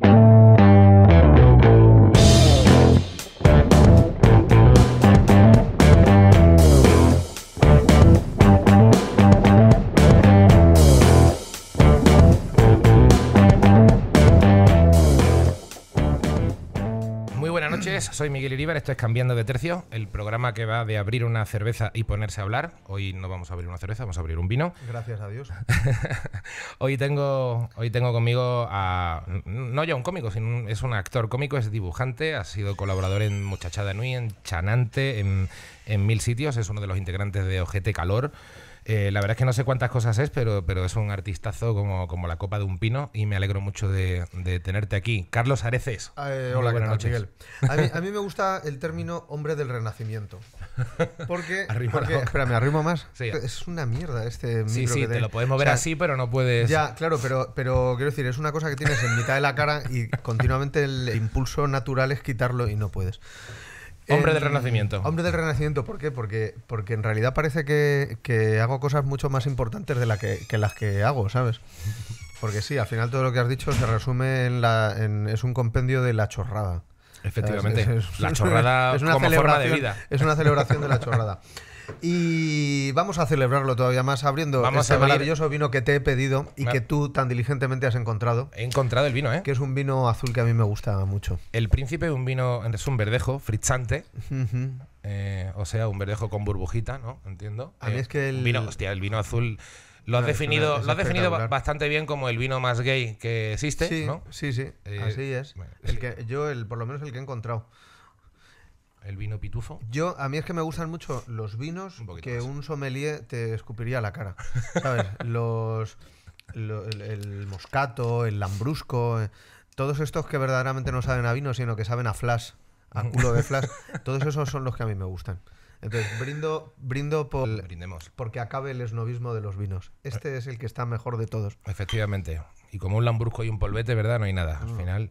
Thank you. soy Miguel Iríbar, esto es Cambiando de Tercio, el programa que va de abrir una cerveza y ponerse a hablar. Hoy no vamos a abrir una cerveza, vamos a abrir un vino. Gracias a Dios. hoy, tengo, hoy tengo conmigo a. No ya un cómico, sino es un actor cómico, es dibujante, ha sido colaborador en Muchachada Nui, en Chanante, en, en mil sitios, es uno de los integrantes de Ojete Calor. Eh, la verdad es que no sé cuántas cosas es, pero, pero es un artistazo como, como la copa de un pino y me alegro mucho de, tenerte aquí. Carlos Areces. Eh, hola, buenas noches. A mí, me gusta el término hombre del renacimiento. Porque. ¿me arrimo más? es una mierda este sí, Sí, te... lo puedes mover así, pero no puedes. Ya, claro, pero, pero quiero decir, es una cosa que tienes en mitad de la cara y continuamente el impulso natural es quitarlo y no puedes. Hombre del Renacimiento. Hombre del Renacimiento, ¿por qué? Porque, porque en realidad parece que, hago cosas mucho más importantes de la que, las que hago, ¿sabes? Porque sí, al final todo lo que has dicho se resume en la. es un compendio de la chorrada. Efectivamente. la chorrada es una como forma de vida. Es una celebración de la chorrada. Y vamos a celebrarlo todavía más abriendo vamos este maravilloso vino que te he pedido y que tú tan diligentemente has encontrado. He encontrado el vino, ¿eh? Que es un vino azul que a mí me gusta mucho. El príncipe es un vino, es un verdejo frizzante. Eh, o sea, un verdejo con burbujita, ¿no? Entiendo. A mí eh, es que el. Vino, hostia, el vino azul. Lo has, definido, lo has definido bastante bien como el vino más gay que existe, sí, ¿no? Sí, sí, eh, así es. El que, yo, el, por lo menos el que he encontrado el vino pitufo. Yo, a mí es que me gustan mucho los vinos que un sommelier te escupiría la cara. los, el, moscato, el lambrusco, eh, todos estos que verdaderamente no saben a vino, sino que saben a flash, a culo de flash, todos esos son los que a mí me gustan. Entonces, brindo, brindo por, Brindemos. porque acabe el esnovismo de los vinos. Este eh. es el que está mejor de todos. Efectivamente. Y como un lambrusco y un polvete, ¿verdad? No hay nada. Al final,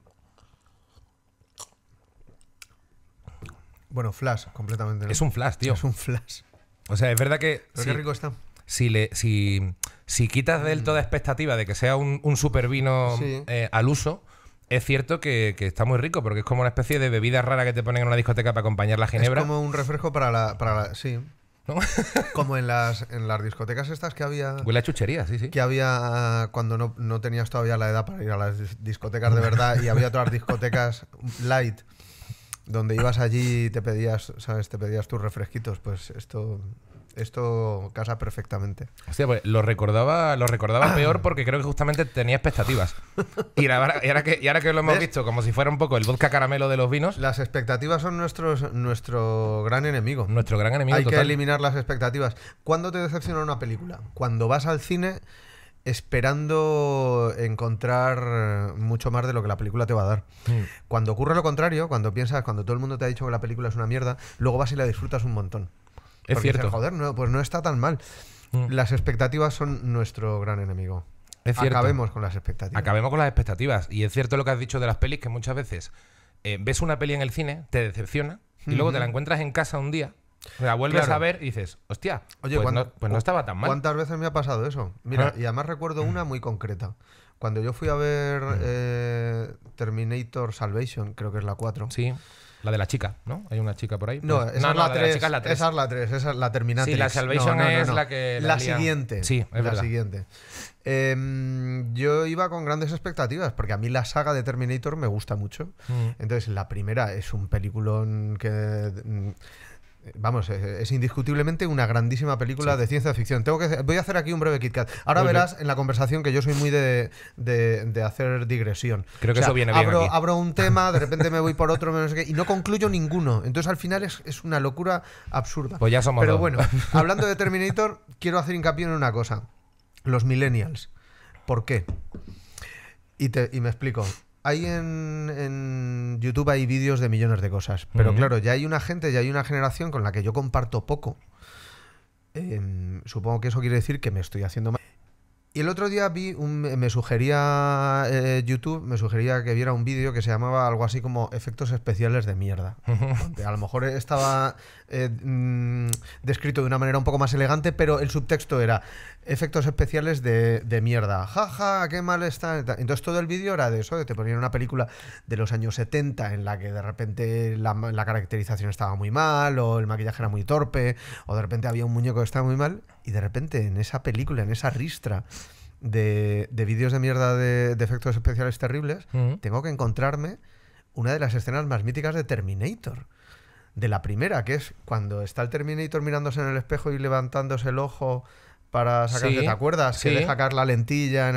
Bueno, flash, completamente. Es un flash, tío. Es un flash. O sea, es verdad que. Pero qué rico está. Si, le, si, si, quitas de él mm. toda expectativa de que sea un, supervino vino eh, al uso, es cierto que, está muy rico, porque es como una especie de bebida rara que te ponen en una discoteca para acompañar la ginebra. Es como un refresco para la. Para la sí. como en las, en las discotecas estas que había. Huele a chuchería, sí, sí. Que había ah, cuando no, no tenías todavía la edad para ir a las discotecas de verdad y había otras discotecas light donde ibas allí y te pedías, ¿sabes? Te pedías tus refresquitos, pues esto esto casa perfectamente. Hostia, pues lo recordaba, lo recordaba peor porque creo que justamente tenía expectativas. Y ahora, que, ahora que, lo hemos visto, como si fuera un poco el vodka caramelo de los vinos. Las expectativas son nuestros, nuestro gran enemigo. Nuestro gran enemigo. Hay que eliminar las expectativas. ¿Cuándo te decepciona una película? Cuando vas al cine esperando encontrar mucho más de lo que la película te va a dar. Mm. Cuando ocurre lo contrario, cuando piensas, cuando todo el mundo te ha dicho que la película es una mierda, luego vas y la disfrutas un montón. Es cierto. Joder, no, pues no está tan mal. Mm. Las expectativas son nuestro gran enemigo. Es cierto. Acabemos con las expectativas. Acabemos con las expectativas. Y es cierto lo que has dicho de las pelis, que muchas veces eh, ves una peli en el cine, te decepciona, y luego te la encuentras en casa un día o sea, vuelves a ver y dices, hostia, pues, pues, no, estaba tan mal. ¿Cuántas veces me ha pasado eso? Mira, ah. y además recuerdo una muy concreta. Cuando yo fui a ver mm. eh, Terminator Salvation, creo que es la 4. Sí. La de la chica, ¿no? Hay una chica por ahí. No, esa, es, la 3, la 3. Esa es la 3, esa la Sí, la Salvation es la que. La, siguiente. Sí, es la siguiente. Em, yo iba con grandes expectativas, porque a mí la saga de Terminator me gusta mucho. Mm. Entonces, la primera es un peliculón que mm, Vamos, eh, es indiscutiblemente una grandísima película de ciencia ficción. Tengo que, voy a hacer aquí un breve KitKat. Ahora verás en la conversación que yo soy muy de, hacer digresión. Creo que eso viene bien. Abro, abro un tema, de repente me voy por otro, no sé y no concluyo ninguno. Entonces al final es, una locura absurda. Pues Pero bueno, hablando de Terminator, quiero hacer hincapié en una cosa: los millennials. ¿Por qué? Y, y me explico hay en, YouTube hay vídeos de millones de cosas, pero claro, ya hay una gente, ya hay una generación con la que yo comparto poco. Em, supongo que eso quiere decir que me estoy haciendo mal. Y el otro día vi me sugería eh, YouTube, me sugería que viera un vídeo que se llamaba algo así como efectos especiales de mierda. A lo mejor estaba eh, mm, descrito de una manera un poco más elegante, pero el subtexto era efectos especiales de, mierda. Jaja, qué mal está. Entonces todo el vídeo era de eso, de te ponían una película de los años 70 en la que de repente la, caracterización estaba muy mal, o el maquillaje era muy torpe, o de repente había un muñeco que estaba muy mal, y de repente en esa película, en esa ristra de, vídeos de mierda de, efectos especiales terribles, tengo que encontrarme una de las escenas más míticas de Terminator de la primera, que es cuando está el Terminator mirándose en el espejo y levantándose el ojo para sacar… ¿te acuerdas? Que deja caer la lentilla.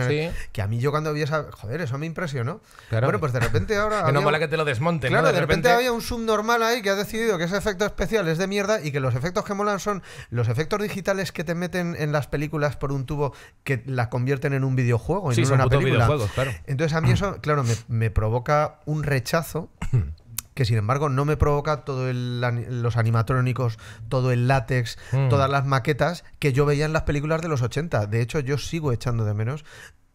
Que a mí yo cuando vi esa. Joder, eso me impresionó. Claro. Bueno, pues de repente ahora. que no mola que te lo desmonte, Claro, ¿no? de, repente... había un subnormal ahí que ha decidido que ese efecto especial es de mierda y que los efectos que molan son los efectos digitales que te meten en las películas por un tubo que las convierten en un videojuego y no en una película. Claro. Entonces a mí eso, claro, me provoca un rechazo. que sin embargo no me provoca todo los animatrónicos, todo el látex, mm. todas las maquetas que yo veía en las películas de los 80. De hecho, yo sigo echando de menos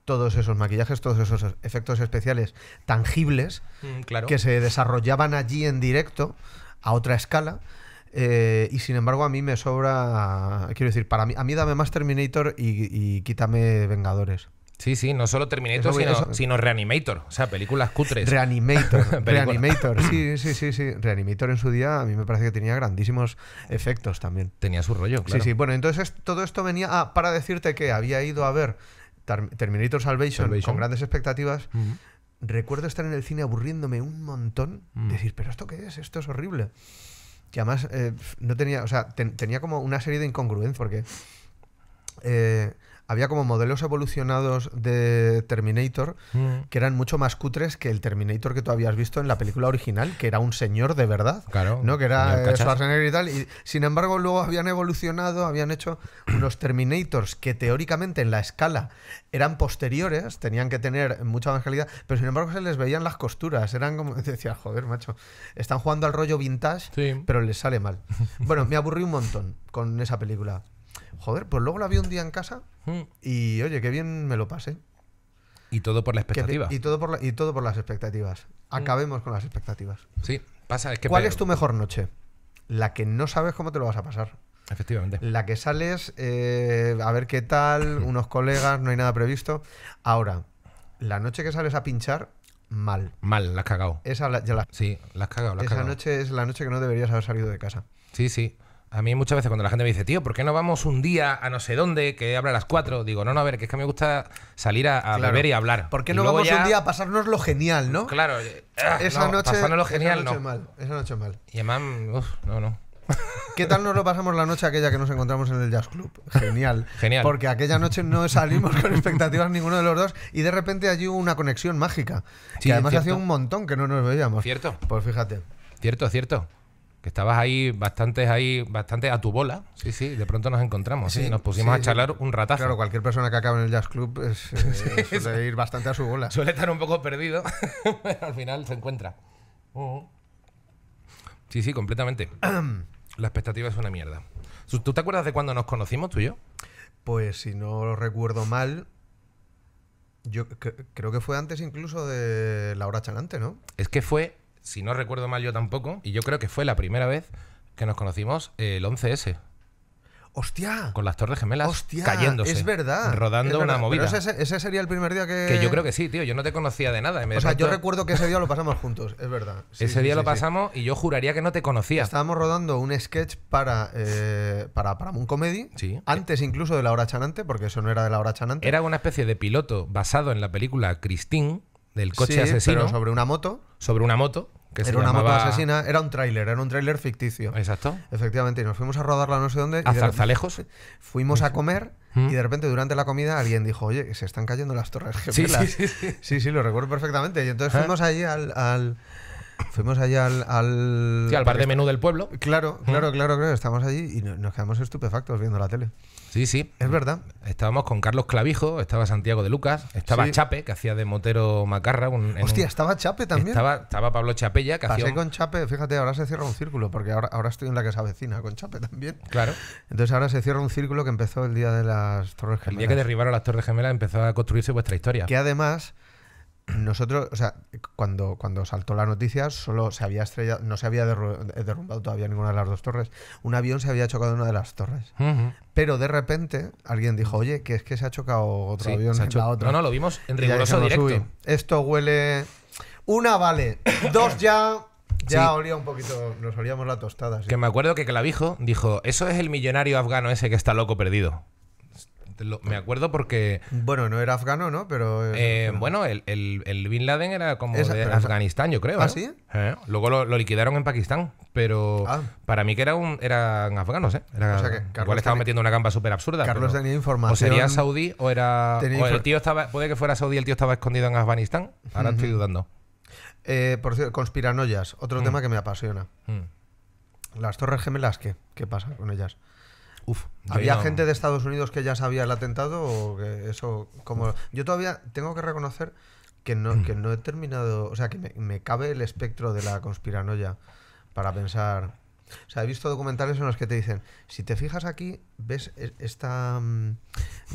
todos esos maquillajes, todos esos efectos especiales tangibles mm, que se desarrollaban allí en directo a otra escala. Eh, y sin embargo, a mí me sobra. Quiero decir, para mí, a mí dame más Terminator y quítame Vengadores. Sí, sí, no solo Terminator, sino, Reanimator. O sea, películas cutres. Reanimator. Reanimator, sí, sí, sí, sí. Reanimator en su día a mí me parece que tenía grandísimos efectos también. Tenía su rollo, claro. Sí, sí. Bueno, entonces todo esto venía. Ah, para decirte que había ido a ver Terminator Salvation, con grandes expectativas. Recuerdo estar en el cine aburriéndome un montón. Mm. Decir, ¿pero esto qué es? Esto es horrible. Que además eh, no tenía. O sea, tenía como una serie de incongruencias porque. Eh, había como modelos evolucionados de Terminator mm. que eran mucho más cutres que el Terminator que tú habías visto en la película original, que era un señor de verdad, claro, ¿no? Que era Schwarzenegger y tal. Y sin embargo, luego habían evolucionado, habían hecho unos Terminators que teóricamente en la escala eran posteriores, tenían que tener mucha más calidad, pero sin embargo se les veían las costuras, eran como decía, joder, macho, están jugando al rollo vintage, pero les sale mal. Bueno, me aburrí un montón con esa película. Joder, pues luego la vi un día en casa y oye, qué bien me lo pasé. Y todo por la expectativa. y, todo por y todo por las expectativas. Mm. Acabemos con las expectativas. Sí, pasa. ¿Cuál es tu mejor noche? La que no sabes cómo te lo vas a pasar. Efectivamente. La que sales eh, a ver qué tal, unos colegas, no hay nada previsto. Ahora, la noche que sales a pinchar, mal. Mal, la has cagado. Esa sí, la cagado. esa noche es la noche que no deberías haber salido de casa. Sí, sí. A mí muchas veces cuando la gente me dice, tío, ¿por qué no vamos un día a no sé dónde que habla a las cuatro? Digo, no, no, a ver, que es que me gusta salir a, beber y hablar. ¿Por qué no vamos un día a pasarnos lo genial, no? Claro, eh, ah, esa, noche, lo genial, esa noche. mal, esa noche mal. Y además, uff, no, no. ¿Qué tal nos lo pasamos la noche aquella que nos encontramos en el Jazz Club? Genial. Genial. Porque aquella noche no salimos con expectativas ninguno de los dos y de repente allí hubo una conexión mágica. Y además hacía un montón que no nos veíamos. Cierto. Pues fíjate. Cierto, cierto que estabas ahí bastante ahí bastante a tu bola. Sí, sí, de pronto nos encontramos sí, nos pusimos a charlar un ratazo. Claro, cualquier persona que acaba en el jazz club eh, suele ir bastante a su bola. Suele estar un poco perdido, pero al final se encuentra. Sí, sí, completamente. La expectativa es una mierda. ¿Tú te acuerdas de cuando nos conocimos tú y yo? Pues si no lo recuerdo mal, yo creo que fue antes incluso de la hora chalante ¿no? Es que fue si no recuerdo mal yo tampoco, y yo creo que fue la primera vez que nos conocimos eh, el 11S. ¡Hostia! Con las Torres Gemelas Hostia, cayéndose. Es verdad. Rodando una movida. ese, sería el primer día que. Que yo creo que sí, tío. Yo no te conocía de nada. o sea, yo recuerdo que ese día lo pasamos juntos, es verdad. ese día lo pasamos y yo juraría que no te conocía. Estábamos rodando un sketch para, eh, para, un comedy. Sí. Antes incluso de La Hora Chanante, porque eso no era de La Hora Chanante. Era una especie de piloto basado en la película Christine del coche asesino. Pero sobre una moto. Sobre una moto. Que era una moto asesina, era un tráiler, era un tráiler ficticio. Exacto. Efectivamente, y nos fuimos a rodarla no sé dónde. A Zarzalejos. Fuimos a comer ¿Mm? y de repente durante la comida alguien dijo, oye, se están cayendo las torres gemelas. Sí, sí, sí, sí. sí lo recuerdo perfectamente. Y entonces ¿Eh? fuimos allí al Fuimos allá al, al... al bar de menú del pueblo. Claro, mm. claro, claro, claro. Estamos allí y nos quedamos estupefactos viendo la tele. Sí, sí. Es verdad. Estábamos con Carlos Clavijo, estaba Santiago de Lucas, estaba Chape, que hacía de motero macarra. Un, Hostia, estaba Chape también. Estaba, estaba Pablo Chapella, que hacía un... con Chape, fíjate, ahora se cierra un círculo, porque ahora, ahora estoy en la casa vecina con Chape también. Claro. Entonces ahora se cierra un círculo que empezó el día de las Torres Gemelas. El día que derribaron las Torres Gemelas empezó a construirse vuestra historia. Que además nosotros, o sea, cuando, cuando saltó la noticia, solo se había estrellado, no se había derrumbado todavía ninguna de las dos torres. Un avión se había chocado en una de las torres. Pero de repente alguien dijo, oye, que es que se ha chocado otro avión. Se ha hecho... No, no, lo vimos en riguroso directo. esto huele. Una vale, dos ya. Ya olía un poquito, nos olíamos la tostada. Que me acuerdo que Clavijo dijo: Eso es el millonario afgano ese que está loco perdido me acuerdo porque. Bueno, no era afgano, ¿no? Pero. Eh, bueno, el, Bin Laden era como de Afganistán, yo creo. ¿Ah, ¿eh? sí? Eh, luego lo, liquidaron en Pakistán, pero ah. para mí que era un, eran afganos, ¿eh? Era, o sea Carlos estaba metiendo una gamba súper absurda. Carlos tenía información. O sería saudí o era. O el tío estaba. Puede que fuera saudí el tío estaba escondido en Afganistán. Ahora estoy dudando. por cierto, conspiranoias, otro mm. tema que me apasiona. Mm. Las Torres Gemelas, ¿qué? ¿Qué pasa con ellas? ¿Había gente de Estados Unidos que ya sabía el atentado o que eso como yo todavía tengo que reconocer que no que no he terminado, o sea, que me, cabe el espectro de la conspiranoia para pensar. O sea, he visto documentales en los que te dicen, si te fijas aquí, ves e, esta mm,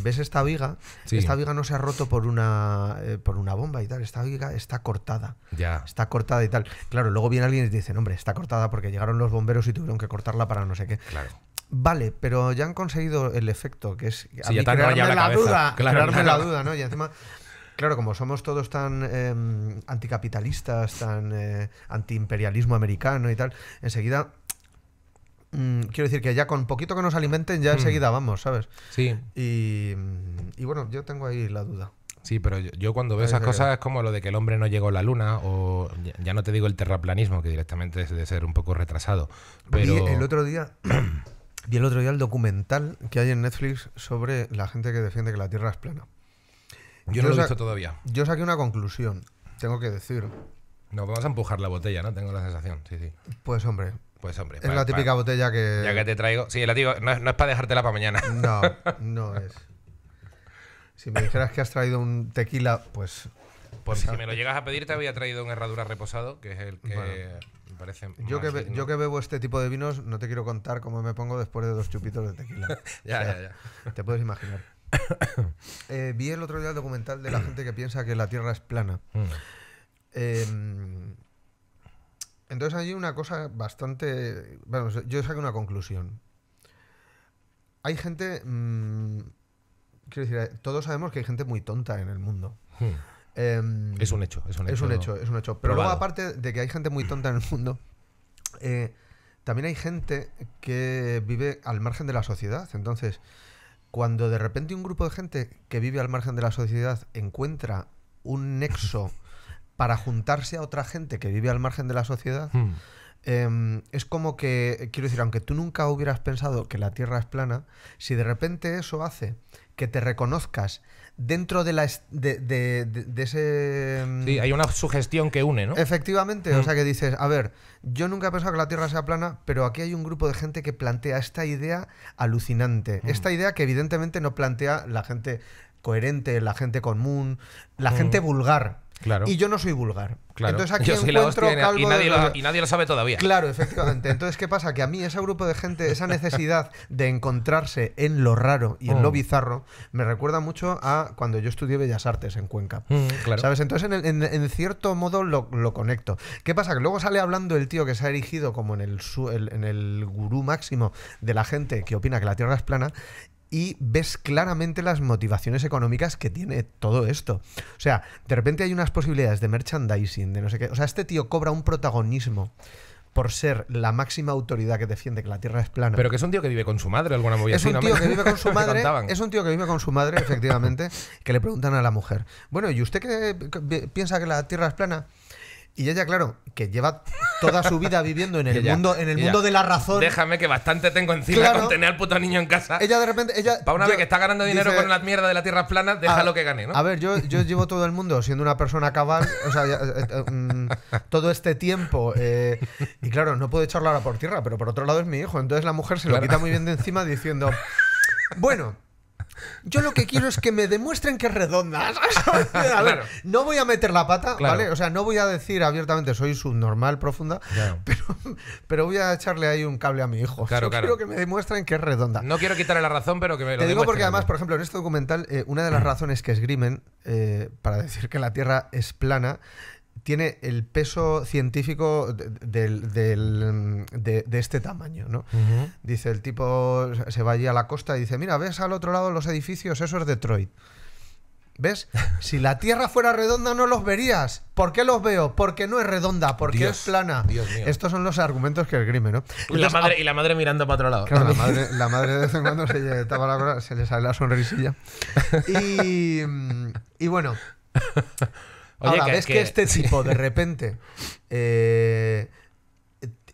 ves esta viga, esta viga no se ha roto por una eh, por una bomba y tal, esta viga está cortada. Ya. Está cortada y tal. Claro, luego viene alguien y te dice, "Hombre, está cortada porque llegaron los bomberos y tuvieron que cortarla para no sé qué." Claro. Vale, pero ya han conseguido el efecto, que es a ya crearme la, duda, claro, la duda, Y encima, claro, como somos todos tan em, anticapitalistas, tan eh, antiimperialismo americano y tal, enseguida mm, quiero decir que ya con poquito que nos alimenten, ya hmm. enseguida vamos, ¿sabes? Sí. Y, bueno, yo tengo ahí la duda. Sí, pero yo, cuando veo esas cosas es como lo de que el hombre no llegó a la luna, o ya, no te digo el terraplanismo, que directamente es de ser un poco retrasado. Pero... el otro día Vi el otro día el documental que hay en Netflix sobre la gente que defiende que la Tierra es plana. Yo, no lo he visto todavía. Yo saqué una conclusión, tengo que decir. No, vamos a empujar la botella, ¿no? Tengo la sensación, sí, sí. Pues hombre. Pues hombre. Es la típica botella que... Ya que te traigo... Sí, la digo, no, es para dejártela para mañana. No, no es. Si me dijeras que has traído un tequila, pues... Pues si me lo llegas a pedir, te había traído un herradura reposado, que es el que... Yo que, yo que bebo este tipo de vinos, no te quiero contar cómo me pongo después de dos chupitos de tequila. ya, ya, ya. Te puedes imaginar. Eh, vi el otro día el documental de la gente que piensa que la Tierra es plana. Mm. Em, entonces hay una cosa bastante... Bueno, yo saqué una conclusión. Hay gente... Mm, quiero decir, eh, todos sabemos que hay gente muy tonta en el mundo. Mm. Em, es un hecho, es un hecho. Es un hecho, Pero luego, aparte de que hay gente muy tonta en el mundo, eh, también hay gente que vive al margen de la sociedad. Entonces, cuando de repente un grupo de gente que vive al margen de la sociedad encuentra un nexo para juntarse a otra gente que vive al margen de la sociedad, hmm. em, es como que, quiero decir, aunque tú nunca hubieras pensado que la Tierra es plana, si de repente eso hace que te reconozcas dentro de, la de, de, ese... Mm, sí, hay una sugestión que une, ¿no? Efectivamente, o mm. sea que dices, a ver, yo nunca he pensado que la Tierra sea plana, pero aquí hay un grupo de gente que plantea esta idea alucinante, mm. esta idea que evidentemente no plantea la gente coherente, la gente común, la gente vulgar, y yo no soy vulgar. Entonces aquí encuentro y, nadie lo, sabe todavía. Claro, efectivamente. Entonces, ¿qué pasa? Que a mí ese grupo de gente, esa necesidad de encontrarse en lo raro y en lo mm. bizarro, me recuerda mucho a cuando yo estudié Bellas Artes en Cuenca. Mm, ¿Sabes? Entonces, en, cierto modo lo, conecto. ¿Qué pasa? Que luego sale hablando el tío que se ha erigido como en el, en el gurú máximo de la gente que opina que la Tierra es plana y ves claramente las motivaciones económicas que tiene todo esto. O sea, de repente hay unas posibilidades de merchandising, de no sé qué. O sea, este tío cobra un protagonismo por ser la máxima autoridad que defiende que la Tierra es plana. Pero que es un tío que vive con su madre, alguna movida. Es un tío que vive con su madre. es un tío que vive con su madre, efectivamente, que le preguntan a la mujer. Bueno, ¿y usted qué piensa que la Tierra es plana? Y ella, claro, que lleva toda su vida viviendo en el mundo, en el mundo de la razón. Déjame que bastante tengo encima claro, tener al puto niño en casa. Ella de repente, ella. Para una vez que está ganando dinero con las mierdas de la tierra plana, deja lo que gane, ¿no? A ver, yo, yo llevo todo el mundo siendo una persona cabal, o sea, eh, eh, mm, todo este tiempo. Eh, y claro, no puedo echarlo ahora por tierra, pero por otro lado es mi hijo. Entonces la mujer se lo quita muy bien de encima diciendo. Bueno, yo lo que quiero es que me demuestren que es redonda. no voy a meter la pata, ¿vale? O sea, no voy a decir abiertamente soy subnormal profunda, pero, voy a echarle ahí un cable a mi hijo. Yo quiero que me demuestren que es redonda. No quiero quitarle la razón, pero que me lo Te digo porque además, por ejemplo, en este documental, eh, una de las razones que esgrimen eh, para decir que la Tierra es plana tiene el peso científico de, este tamaño, ¿no? Dice, el tipo se va allí a la costa y dice, mira, ves al otro lado los edificios, eso es Detroit. ¿Ves? Si la Tierra fuera redonda no los verías. ¿Por qué los veo? Porque no es redonda, porque es plana. Estos son los argumentos que esgrime, ¿no? Ah, y, la, madre, mirando para otro lado. Claro, la madre, de vez en cuando se, le sale la sonrisilla. Y, y bueno, Ahora, que, ves que... este tipo de repente eh,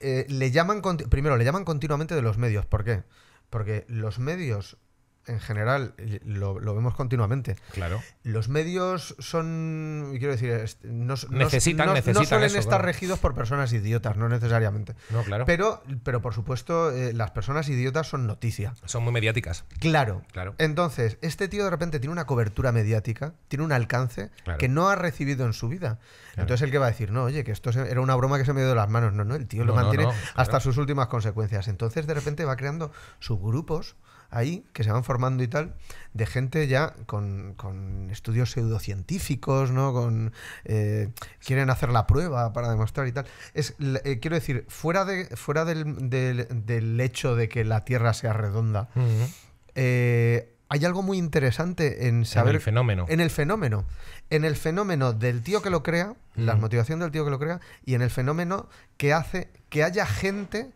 eh, le llaman primero le llaman continuamente de los medios, ¿por qué? Porque los medios en general, lo, vemos continuamente. Claro. Los medios son, quiero decir, no, necesitan, no suelen estar regidos por personas idiotas, no necesariamente. No, claro. Pero, pero por supuesto, eh, las personas idiotas son noticia. Son muy mediáticas. Claro. claro. Entonces, este tío de repente tiene una cobertura mediática, tiene un alcance que no ha recibido en su vida. Entonces, el que va a decir, no, oye, que esto era una broma que se me dio de las manos. No, no, el tío lo mantiene hasta sus últimas consecuencias. Entonces, de repente va creando subgrupos ahí que se van formando y tal, de gente ya con, estudios pseudocientíficos, ¿no? Con, eh, quieren hacer la prueba para demostrar y tal. Es, eh, quiero decir, fuera, de, fuera del, hecho de que la Tierra sea redonda, eh, hay algo muy interesante en saber. En el fenómeno. En el fenómeno. En el fenómeno del tío que lo crea, la motivación del tío que lo crea, y en el fenómeno que hace que haya gente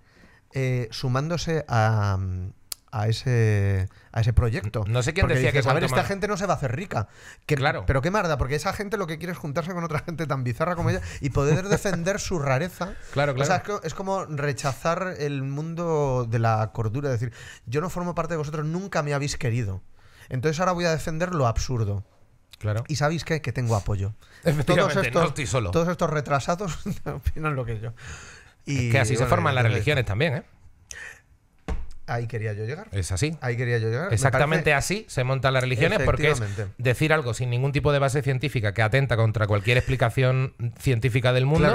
sumándose a, a ese, proyecto. No sé quién porque decía que... A esta gente no se va a hacer rica. claro. Pero qué marda, porque esa gente lo que quiere es juntarse con otra gente tan bizarra como ella y poder defender su rareza. Claro, claro. es, como rechazar el mundo de la cordura, decir, yo no formo parte de vosotros, nunca me habéis querido. Entonces ahora voy a defender lo absurdo. Claro. Y sabéis que tengo apoyo. Todos estos, solo. todos estos retrasados opinan lo que yo. que así se forman las religiones también, ¿eh? Ahí quería yo llegar. Es así. Ahí quería yo llegar. Exactamente así se montan las religiones ¿eh? porque decir algo sin ningún tipo de base científica que atenta contra cualquier explicación científica del mundo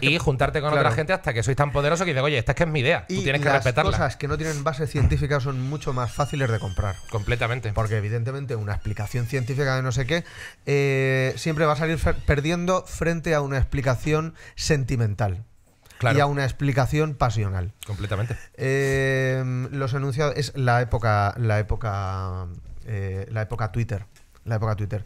y, juntarte con otra gente hasta que sois tan poderoso que dices, oye, esta es que es mi idea, y tú tienes que Las cosas que no tienen base científica son mucho más fáciles de comprar. Completamente. Porque evidentemente una explicación científica de no sé qué eh, siempre va a salir perdiendo frente a una explicación sentimental y a una explicación pasional. Completamente. Eh, los enunciados es la época, la época, eh, la época Twitter, la época Twitter.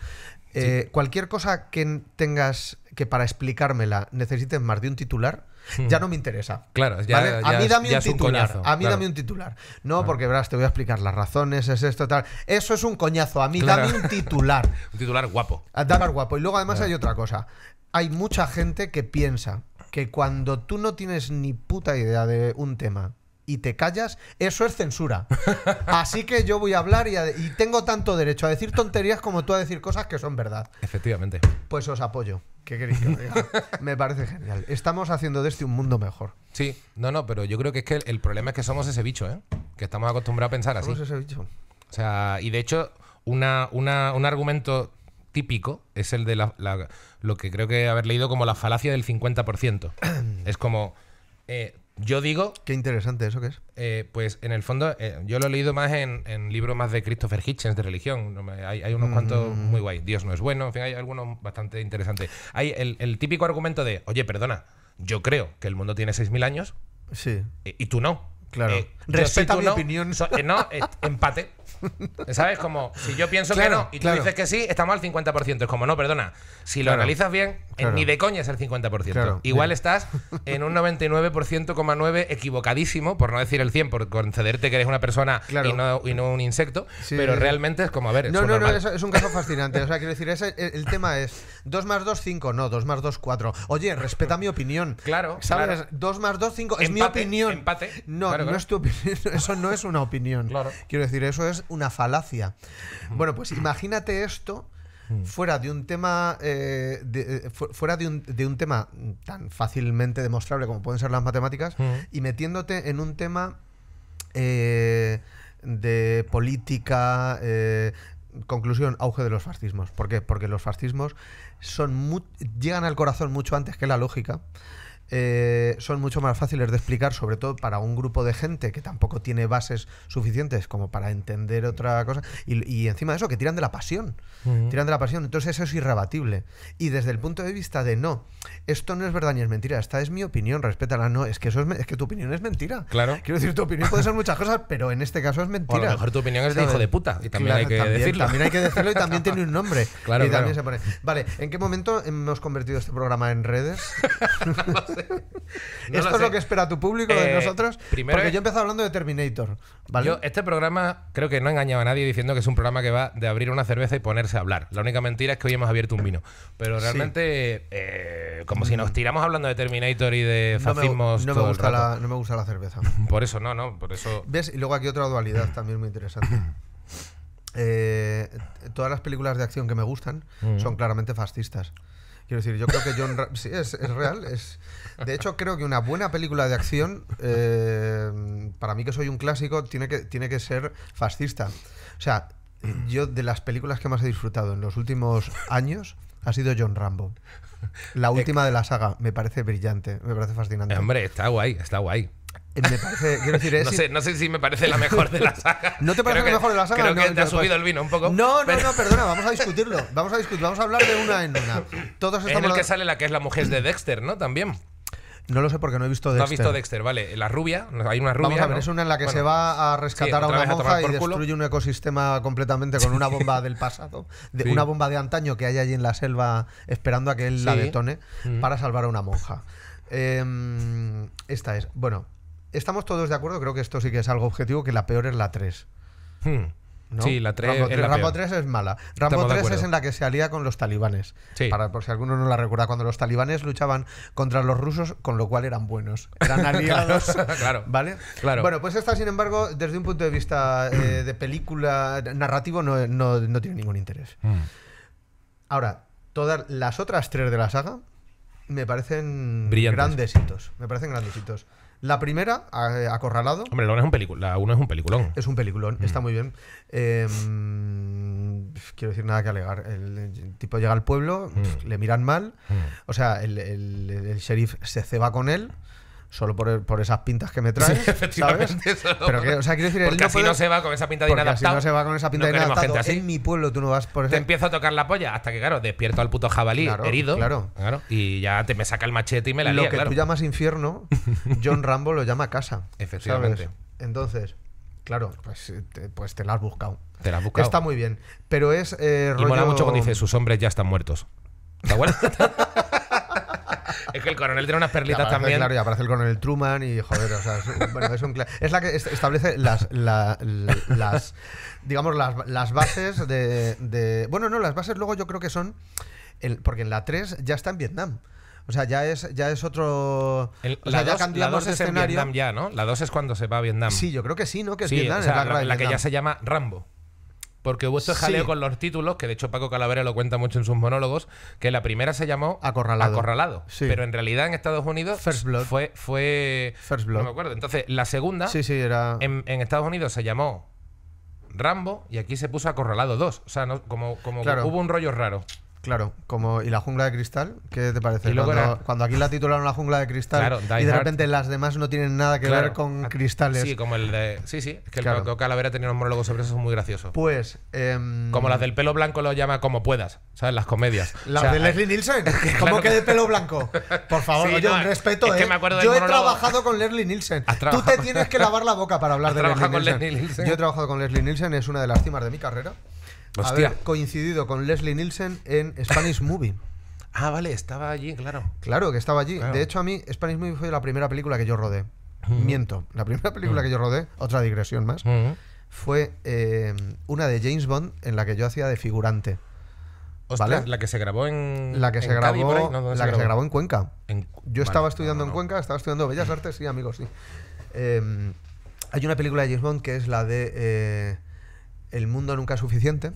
Eh, cualquier cosa que tengas que para explicármela necesites más de un titular, hmm. ya no me interesa. Claro, ya a mí dame un titular. coñazo, a mí dame un titular. No, porque verás, te voy a explicar las razones, es esto, tal. Eso es un coñazo. A mí dame un titular. un titular guapo. Dame guapo. Y luego además hay otra cosa. Hay mucha gente que piensa que cuando tú no tienes ni puta idea de un tema y te callas, eso es censura. Así que yo voy a hablar y, tengo tanto derecho a decir tonterías como tú a decir cosas que son verdad. Efectivamente. Pues os apoyo. ¿Qué queréis Me parece genial. Estamos haciendo de este un mundo mejor. Sí, no, no, pero yo creo que es que el, problema es que somos ese bicho, ¿eh? Que estamos acostumbrados a pensar así. Somos ese bicho. O sea, y de hecho, una, un argumento típico es el de la, lo que creo que haber leído como la falacia del 50%. es como, eh, yo digo... Qué interesante eso que es. Eh, pues en el fondo, eh, yo lo he leído más en, libros más de Christopher Hitchens, de religión. Hay, unos cuantos mm. muy guay. Dios no es bueno, en fin, hay algunos bastante interesantes. Hay el, típico argumento de, oye, perdona, yo creo que el mundo tiene 6.000 años. Sí. y tú no. Claro. Eh, respeto Respeta mi opinión. Eh, no, eh, empate. ¿Sabes? Como si yo pienso que no y tú dices que sí, estamos al 50%. Es como, no, perdona. Si lo analizas bien, ni de coña es el 50%. Igual estás en un 99,9% equivocadísimo, por no decir el 100%, por concederte que eres una persona y no, y, no, un insecto. Pero realmente es como, a ver. No, no, no, es, un caso fascinante. O sea, quiero decir, el tema es. 2 más 2, 5. No, 2 más 2, 4. Oye, respeta mi opinión. Claro. Claro. 2 más 2, 5. Es mi opinión. Empate. No, no es tu opinión. Eso no es una opinión. Quiero decir, eso es una falacia. Bueno, pues imagínate esto hmm. fuera de un tema eh, eh, fuera de un, tema tan fácilmente demostrable como pueden ser las matemáticas hmm. y metiéndote en un tema eh, de política eh, conclusión auge de los fascismos ¿por qué? porque los fascismos son llegan al corazón mucho antes que la lógica. Eh, son mucho más fáciles de explicar, sobre todo para un grupo de gente que tampoco tiene bases suficientes como para entender otra cosa. y encima de eso, que tiran de la pasión tirando la pasión. Entonces eso es irrebatible. Y desde el punto de vista de no, esto no es verdad ni es mentira, esta es mi opinión, respétala, no, es que, eso es, es que tu opinión es mentira. Claro. Quiero decir, tu opinión puede ser muchas cosas, pero en este caso es mentira. a lo mejor tu opinión es de hijo de puta y también hay que decirlo. También hay que decirlo y también tiene un nombre. Claro, Vale, ¿en qué momento hemos convertido este programa en redes? no ¿Esto es lo que espera tu público de eh, nosotros? Porque yo empecé hablando de Terminator. ¿vale? este programa creo que no ha engañado a nadie diciendo que es un programa que va de abrir una cerveza y ponerse hablar. La única mentira es que hoy hemos abierto un vino. Pero realmente, eh, como si nos mm. tiramos hablando de Terminator y de fascismos. No me, gusta, La, no me gusta la cerveza. por eso, no, no, por eso. ¿Ves? Y luego aquí otra dualidad también muy interesante. Eh, todas las películas de acción que me gustan mm. son claramente fascistas. Quiero decir, yo creo que John. sí, es, real. Es, de hecho, creo que una buena película de acción, eh, para mí que soy un clásico, tiene que, tiene que ser fascista. O sea, yo de las películas que más he disfrutado en los últimos años ha sido John Rambo. La eh, última de la saga me parece brillante, me parece fascinante. Eh, hombre, está guay, está guay. Eh, me parece, quiero decir, es no, sé, no sé si me parece la mejor de la saga. ¿No te parece la mejor de la saga? Creo que te ha pues subido el vino un poco. No, no, no, perdona, vamos a discutirlo. Vamos a discutir, vamos a hablar de una en una. Todos en el que sale la que es la mujer de Dexter, ¿no? También. No lo sé porque no he visto Dexter. No has visto Dexter, vale. La rubia, hay una rubia. Vamos a ver, es una en la que se va a rescatar a una monja y destruye un ecosistema completamente con una bomba del pasado. De, Una bomba de antaño que hay allí en la selva esperando a que él la detone mm. para salvar a una monja. Em, esta es. Bueno, estamos todos de acuerdo, creo que esto sí que es algo objetivo, que la peor es la 3. Sí, la 3 Rambo, Rambo 3 es mala. Rambo 3 es en la que se alía con los talibanes. Para, por si alguno no la recuerda, cuando los talibanes luchaban contra los rusos, con lo cual eran buenos. Eran aliados. claro. ¿Vale? Claro. Bueno, pues esta, sin embargo, desde un punto de vista eh, de película narrativo, no, tiene ningún interés. Mm. Ahora, todas las otras tres de la saga me parecen grandes hitos. Me parecen grandes hitos. La primera, Acorralado. Hombre, la es un uno es un peliculón. Es un peliculón, mm. está muy bien. Em, quiero decir nada que alegar. El, tipo llega al pueblo, mm. le miran mal. Mm. O sea, el, el sheriff se ceba con él solo por, por, esas pintas que me traes. ¿sabes? Pero o sea, quiero decir, porque no así no se va con esa pinta de inadaptado. Así no se va con esa pinta no de inadaptado. Gente así. En mi pueblo tú no vas por eso. Te empiezo a tocar la polla hasta que, claro, despierto al puto jabalí herido. Claro. claro. Y ya te me saca el machete y me la lía, Lo que tú llamas infierno, John Rambo lo llama casa. Efectivamente. Entonces, claro, pues te, pues la has buscado. Te la has buscado. Está muy bien. Pero es. Eh, rollo... Y mola mucho cuando dices sus hombres ya están muertos. ¿Te acuerdas? es que el coronel tiene unas perlitas también. Claro, y aparece el coronel Truman y joder, o sea, es, la que establece las, las digamos, las, las bases de, de, Bueno, no, las bases luego yo creo que son... porque en la 3 ya está en Vietnam. O sea, ya es, ya es otro. la ya es En Vietnam ya, ¿no? La 2 es cuando se va a Vietnam. Sí, yo creo que sí, ¿no? Que es Vietnam. la que ya se llama Rambo porque hubo este jaleo con los títulos, que de hecho Paco Calavera lo cuenta mucho en sus monólogos, que la primera se llamó Acorralado. Acorralado. Pero en realidad en Estados Unidos First Blood. fue. fue First Blood. No me acuerdo. Entonces, la segunda en, Estados Unidos se llamó Rambo y aquí se puso Acorralado 2. O sea, como, como hubo un rollo raro. Claro, como y la jungla de cristal, ¿qué te parece? Cuando, aquí la titularon la jungla de cristal y de repente las demás no tienen nada que ver con ah, cristales. Sí, como el de. Sí, sí, es que el de Calavera tenía un monólogo sobre eso, es muy gracioso. Pues. Em, como las del pelo blanco lo llama como puedas, ¿sabes? Las comedias. Las de Leslie Nielsen. ¿Cómo que de pelo blanco? Por favor, yo respeto. Yo he trabajado con Leslie Nielsen. Tú te tienes que lavar la boca para hablar de Leslie Nielsen. Leslie Nielsen. Yo he trabajado con Leslie Nielsen, es una de las cimas de mi carrera. Hostia. coincidido con Leslie Nielsen en Spanish Movie. ah, vale, estaba allí, claro. Claro que estaba allí. De hecho, a mí Spanish Movie fue la primera película que yo rodé. Miento. La primera película que yo rodé, otra digresión más, fue eh, una de James Bond en la que yo hacía de figurante. ¿Vale? La que se grabó en. La que, se, grabó, la que en Cuenca. yo estaba estudiando en Cuenca, estaba estudiando Bellas Artes, sí, amigos, sí. Em, hay una película de James Bond que es la de. Eh, el mundo nunca es suficiente,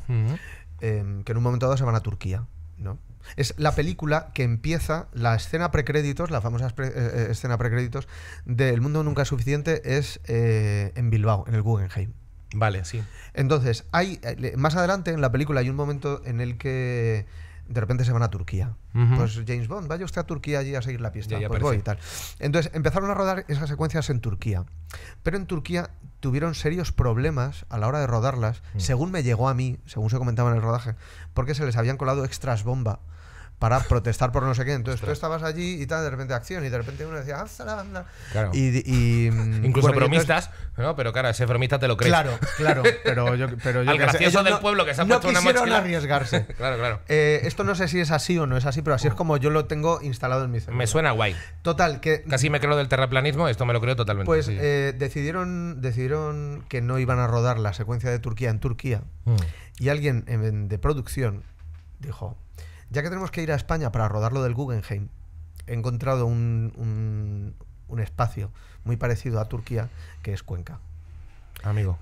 em, que en un momento dado se van a Turquía, ¿no? Es la película que empieza la escena precréditos, la famosa eh, eh, escena precréditos de El mundo nunca es suficiente es eh, en Bilbao, en el Guggenheim. Vale, sí. Entonces, hay más adelante en la película hay un momento en el que de repente se van a Turquía. Pues James Bond, vaya usted a Turquía allí a seguir la pista. pues voy y tal. Entonces empezaron a rodar esas secuencias en Turquía. Pero en Turquía tuvieron serios problemas a la hora de rodarlas, mm. según me llegó a mí, según se comentaba en el rodaje, porque se les habían colado extras bomba para protestar por no sé qué. Entonces tú estabas allí y tal, de repente acción, y de repente uno decía, ¡Ah, y, mm, Incluso bromistas, Pero claro, ese bromista te lo crees. Claro, claro. Pero pero yo Al gracioso del pueblo que se ha puesto una mochila. No arriesgarse. claro, claro. Eh, esto no sé si es así o no es así, pero así es como yo lo tengo instalado en mi cerebro. Me suena guay. Total, que... Casi me creo del terraplanismo, esto me lo creo totalmente. Pues eh, decidieron, decidieron que no iban a rodar la secuencia de Turquía en Turquía. Mm. Y alguien de producción dijo, ya que tenemos que ir a España para rodar lo del Guggenheim, he encontrado un, un, un espacio muy parecido a Turquía, que es Cuenca. Amigo.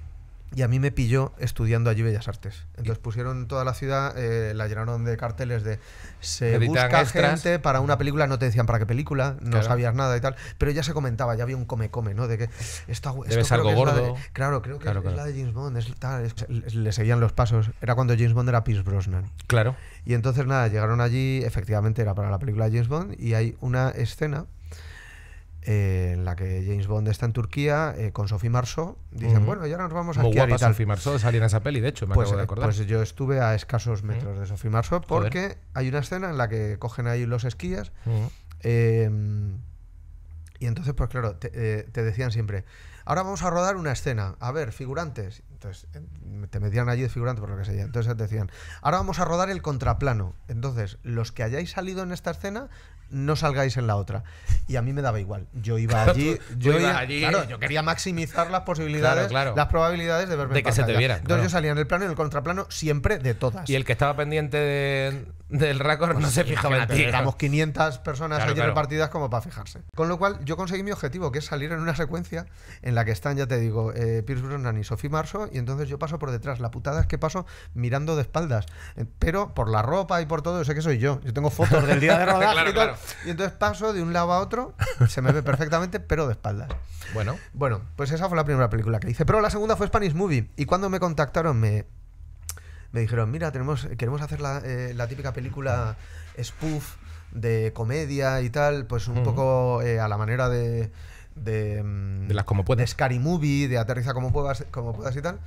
Y a mí me pilló estudiando allí Bellas Artes. Entonces pusieron toda la ciudad, eh, la llenaron de carteles de se busca gente para una película, no te decían para qué película, no sabías nada y tal, pero ya se comentaba, ya había un come-come, ¿no? De que esta Debes algo gordo. Es claro, creo que es, la de James Bond, le seguían los pasos. Era cuando James Bond era Pierce Brosnan. Claro. Y entonces nada, llegaron allí, efectivamente era para la película de James Bond, y hay una escena eh, en la que James Bond está en Turquía eh, con Sophie Marceau. Dicen, mm. bueno, ya nos vamos a Muy y tal. Sophie Marceau salía en esa peli, de hecho, me pues, de Pues yo estuve a escasos mm. metros de Sophie Marceau porque hay una escena en la que cogen ahí los esquías. Mm. Em, y entonces, pues claro, eh, te, decían siempre, ahora vamos a rodar una escena, a ver, figurantes. Entonces, te metían allí de figurante por lo que sea. Entonces te decían, ahora vamos a rodar el contraplano. Entonces, los que hayáis salido en esta escena, no salgáis en la otra. Y a mí me daba igual. Yo iba allí. yo, iba, yo quería maximizar las posibilidades, las probabilidades de verme. De que se te vieran Entonces yo salía en el plano y en el contraplano siempre de todas. Y el que estaba pendiente de, del récord no pues se fijaba en ti. 500 personas repartidas como para fijarse. Con lo cual, yo conseguí mi objetivo, que es salir en una secuencia en la que están, ya te digo, eh, Pierce Brosnan y Sophie Marceau, y entonces yo paso por detrás. La putada es que paso mirando de espaldas, eh, pero por la ropa y por todo, yo sé que soy yo. Yo tengo fotos del día de rodaje claro, y Y entonces paso de un lado a otro, se me ve perfectamente, pero de espaldas. Bueno. Bueno, pues esa fue la primera película que hice. Pero la segunda fue Spanish Movie, y cuando me contactaron me me dijeron, mira, tenemos, queremos hacer eh, la, típica película spoof de comedia y tal, pues un poco eh, a la manera de, mm, de, las como puedas. De Scary Movie, de Aterriza como puedas, como puedas y tal.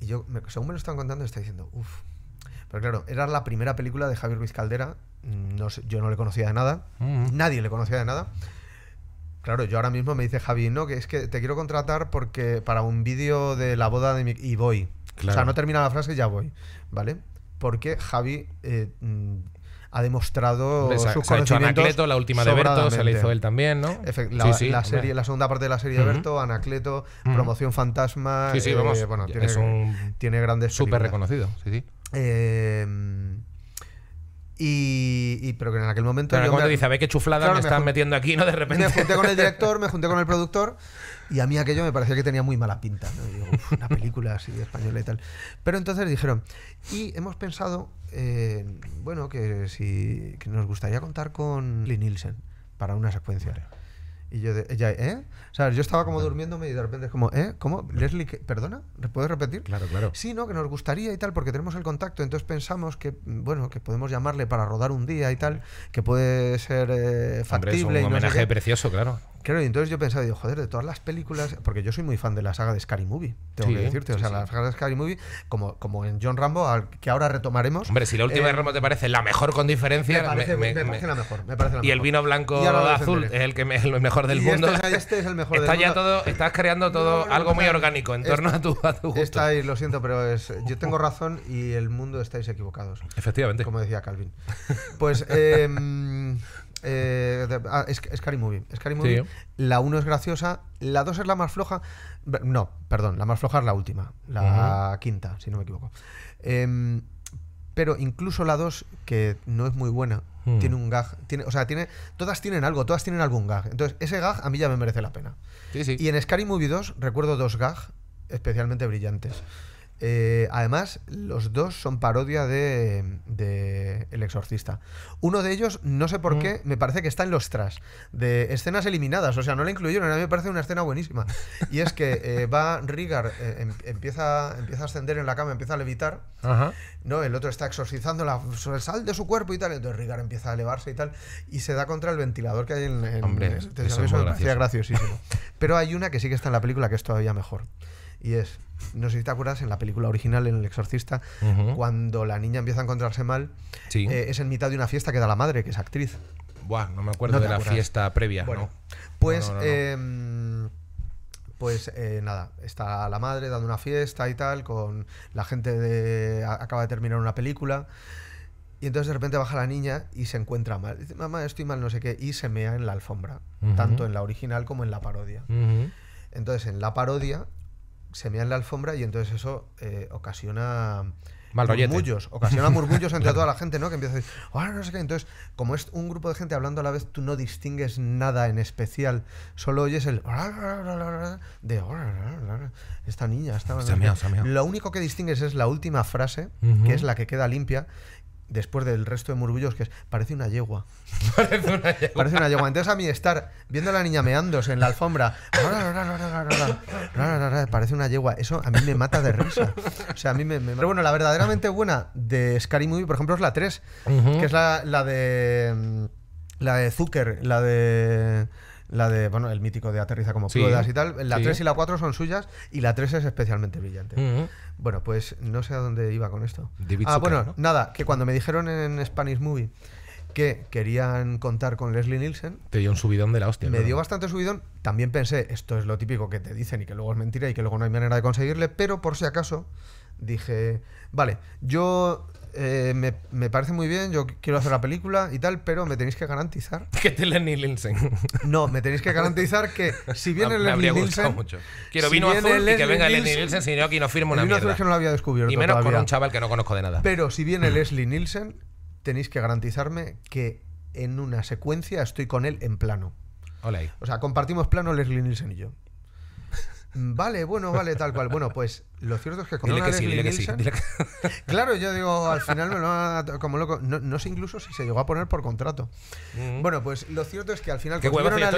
Y yo, según me lo están contando, estoy diciendo, uff. Pero claro, era la primera película de Javier Ruiz Caldera. No yo no le conocía de nada. Nadie le conocía de nada. Claro, yo ahora mismo me dice Javi, no, que es que te quiero contratar porque para un vídeo de la boda de mi... Y voy. O sea, no termina la frase ya voy, ¿vale? Porque Javi eh, mm, ha demostrado su sus Anacleto, la última de Berto, se la hizo él también, ¿no? la, sí, sí, la serie, la segunda parte de la serie de Berto, Anacleto, Promoción Fantasma. Eh, tiene, es un grandes. Súper reconocido, sí, sí. Eh, y, pero que en aquel momento. yo cuando dice, a ver qué chuflada me, metiendo aquí, ¿no? De repente. Me junté con el director, me junté con el productor. Y a mí aquello me parecía que tenía muy mala pinta. ¿no? una película así española y tal. Pero entonces dijeron, y hemos pensado, eh, bueno, que, si, que nos gustaría contar con Lee Nielsen para una secuencia. Y yo ¿eh? O sea, yo estaba como durmiéndome y de repente es como, ¿eh? ¿Cómo? Leslie, ¿perdona? ¿Puedes repetir? Claro, claro. Sí, no, que nos gustaría y tal, porque tenemos el contacto, entonces pensamos que, mm, bueno, que podemos llamarle para rodar un día y tal, que puede ser eh, factible. es un homenaje precioso, claro y entonces yo pensaba, digo, joder, de todas las películas, porque yo soy muy fan de la saga de Scary Movie, tengo que decirte, o sea, la saga de Scary Movie, como, como en John Rambo, que ahora retomaremos. Hombre, si la última de eh, Rambo te parece la mejor con diferencia, me parece, la mejor, me parece Y el vino blanco azul es el que mejor del este mundo. Este es, este es, el mejor Está del ya mundo. todo, estás creando todo algo muy orgánico en torno a tu, a tu gusto. lo siento, pero es, yo tengo razón y el mundo estáis equivocados. Efectivamente. Como decía Calvin. Pues em, eh, ah, Scary Movie. La 1 es graciosa, la 2 es la más floja. No, perdón, la más floja es la última, la quinta, si no me equivoco. Em, pero incluso la 2, que no es muy buena, hmm. tiene un gag. Tiene, o sea, tiene, todas tienen algo, todas tienen algún gag. Entonces, ese gag a mí ya me merece la pena. Y en Scary Movie 2 recuerdo dos gags especialmente brillantes. Eh, además, los dos son parodia de, El Exorcista. Uno de ellos, no sé por mm. qué, me parece que está en los tras, de escenas eliminadas, o sea, no la incluyeron, a mí me parece una escena buenísima. Y es que eh, va Rigar, eh, em, empieza, a ascender en la cama, empieza a levitar, ¿no? el otro está exorcizando la sal de su cuerpo y tal, entonces Rigar empieza a elevarse y tal, y se da contra el ventilador que hay en... el Hombre, eso, parecía graciosísimo. Pero hay una que sí que está en la película que es todavía mejor, y es no sé si te acuerdas, en la película original, en El Exorcista, cuando la niña empieza a encontrarse mal, eh, es en mitad de una fiesta que da la madre, que es actriz. Buah, no me acuerdo de la fiesta previa. Pues, em, pues eh, nada, está la madre dando una fiesta y tal, con la gente de. acaba de terminar una película. Y entonces de repente baja la niña y se encuentra mal. mamá, estoy mal, no sé qué. Y se mea en la alfombra, tanto en la original como en la parodia. Entonces, en la parodia, se mea en la alfombra y entonces eso eh, ocasiona Mal murmullos, ocasiona murmullos entre toda la gente, ¿no? Que empieza a decir, ah, no sé qué. Entonces, como es un grupo de gente hablando a la vez, tú no distingues nada en especial, solo oyes el de esta niña, esta. Lo único que distingues es la última frase, que es la que queda limpia, después del resto de murmullos que es, parece una yegua. parece una yegua. Entonces a mí estar viendo a la niña meándose en la alfombra, parece una yegua. Eso a mí me mata de risa. O sea, a mí me, Pero bueno, la verdaderamente buena de Scary Movie, por ejemplo, es la 3, que es la, la de... Mm, la de Zucker, la de la de, bueno, el mítico de Aterriza como sí, y tal. La tres 3 y la 4 son suyas y la 3 es especialmente brillante. Bueno, pues no sé a dónde iba con esto. ah, bueno, nada, que cuando me dijeron en Spanish Movie que querían contar con Leslie Nielsen. Te dio un subidón de la hostia. Me dio bastante subidón. También pensé, esto es lo típico que te dicen y que luego es mentira y que luego no hay manera de conseguirle, pero por si acaso dije, vale, yo eh, me, me, parece muy bien, yo quiero hacer la película y tal, pero me tenéis que garantizar. Que te Lenny Nielsen No, me tenéis que garantizar que si viene Leslie Nielsen Quiero vino azul y que venga Leslie Nielsen, si no, aquí no firmo una vino que no lo había descubierto. Y menos con un chaval que no conozco de nada. Pero si viene mm. Leslie Nielsen, tenéis que garantizarme que en una secuencia estoy con él en plano. O sea, compartimos plano Leslie Nielsen y yo. Vale, bueno, vale, tal cual. Bueno, pues lo cierto es que como dile que sí, dile que sí, Claro, yo digo, al final no lo como loco. No, sé incluso si se llegó a poner por contrato. Bueno, pues lo cierto es que al final. ¿Qué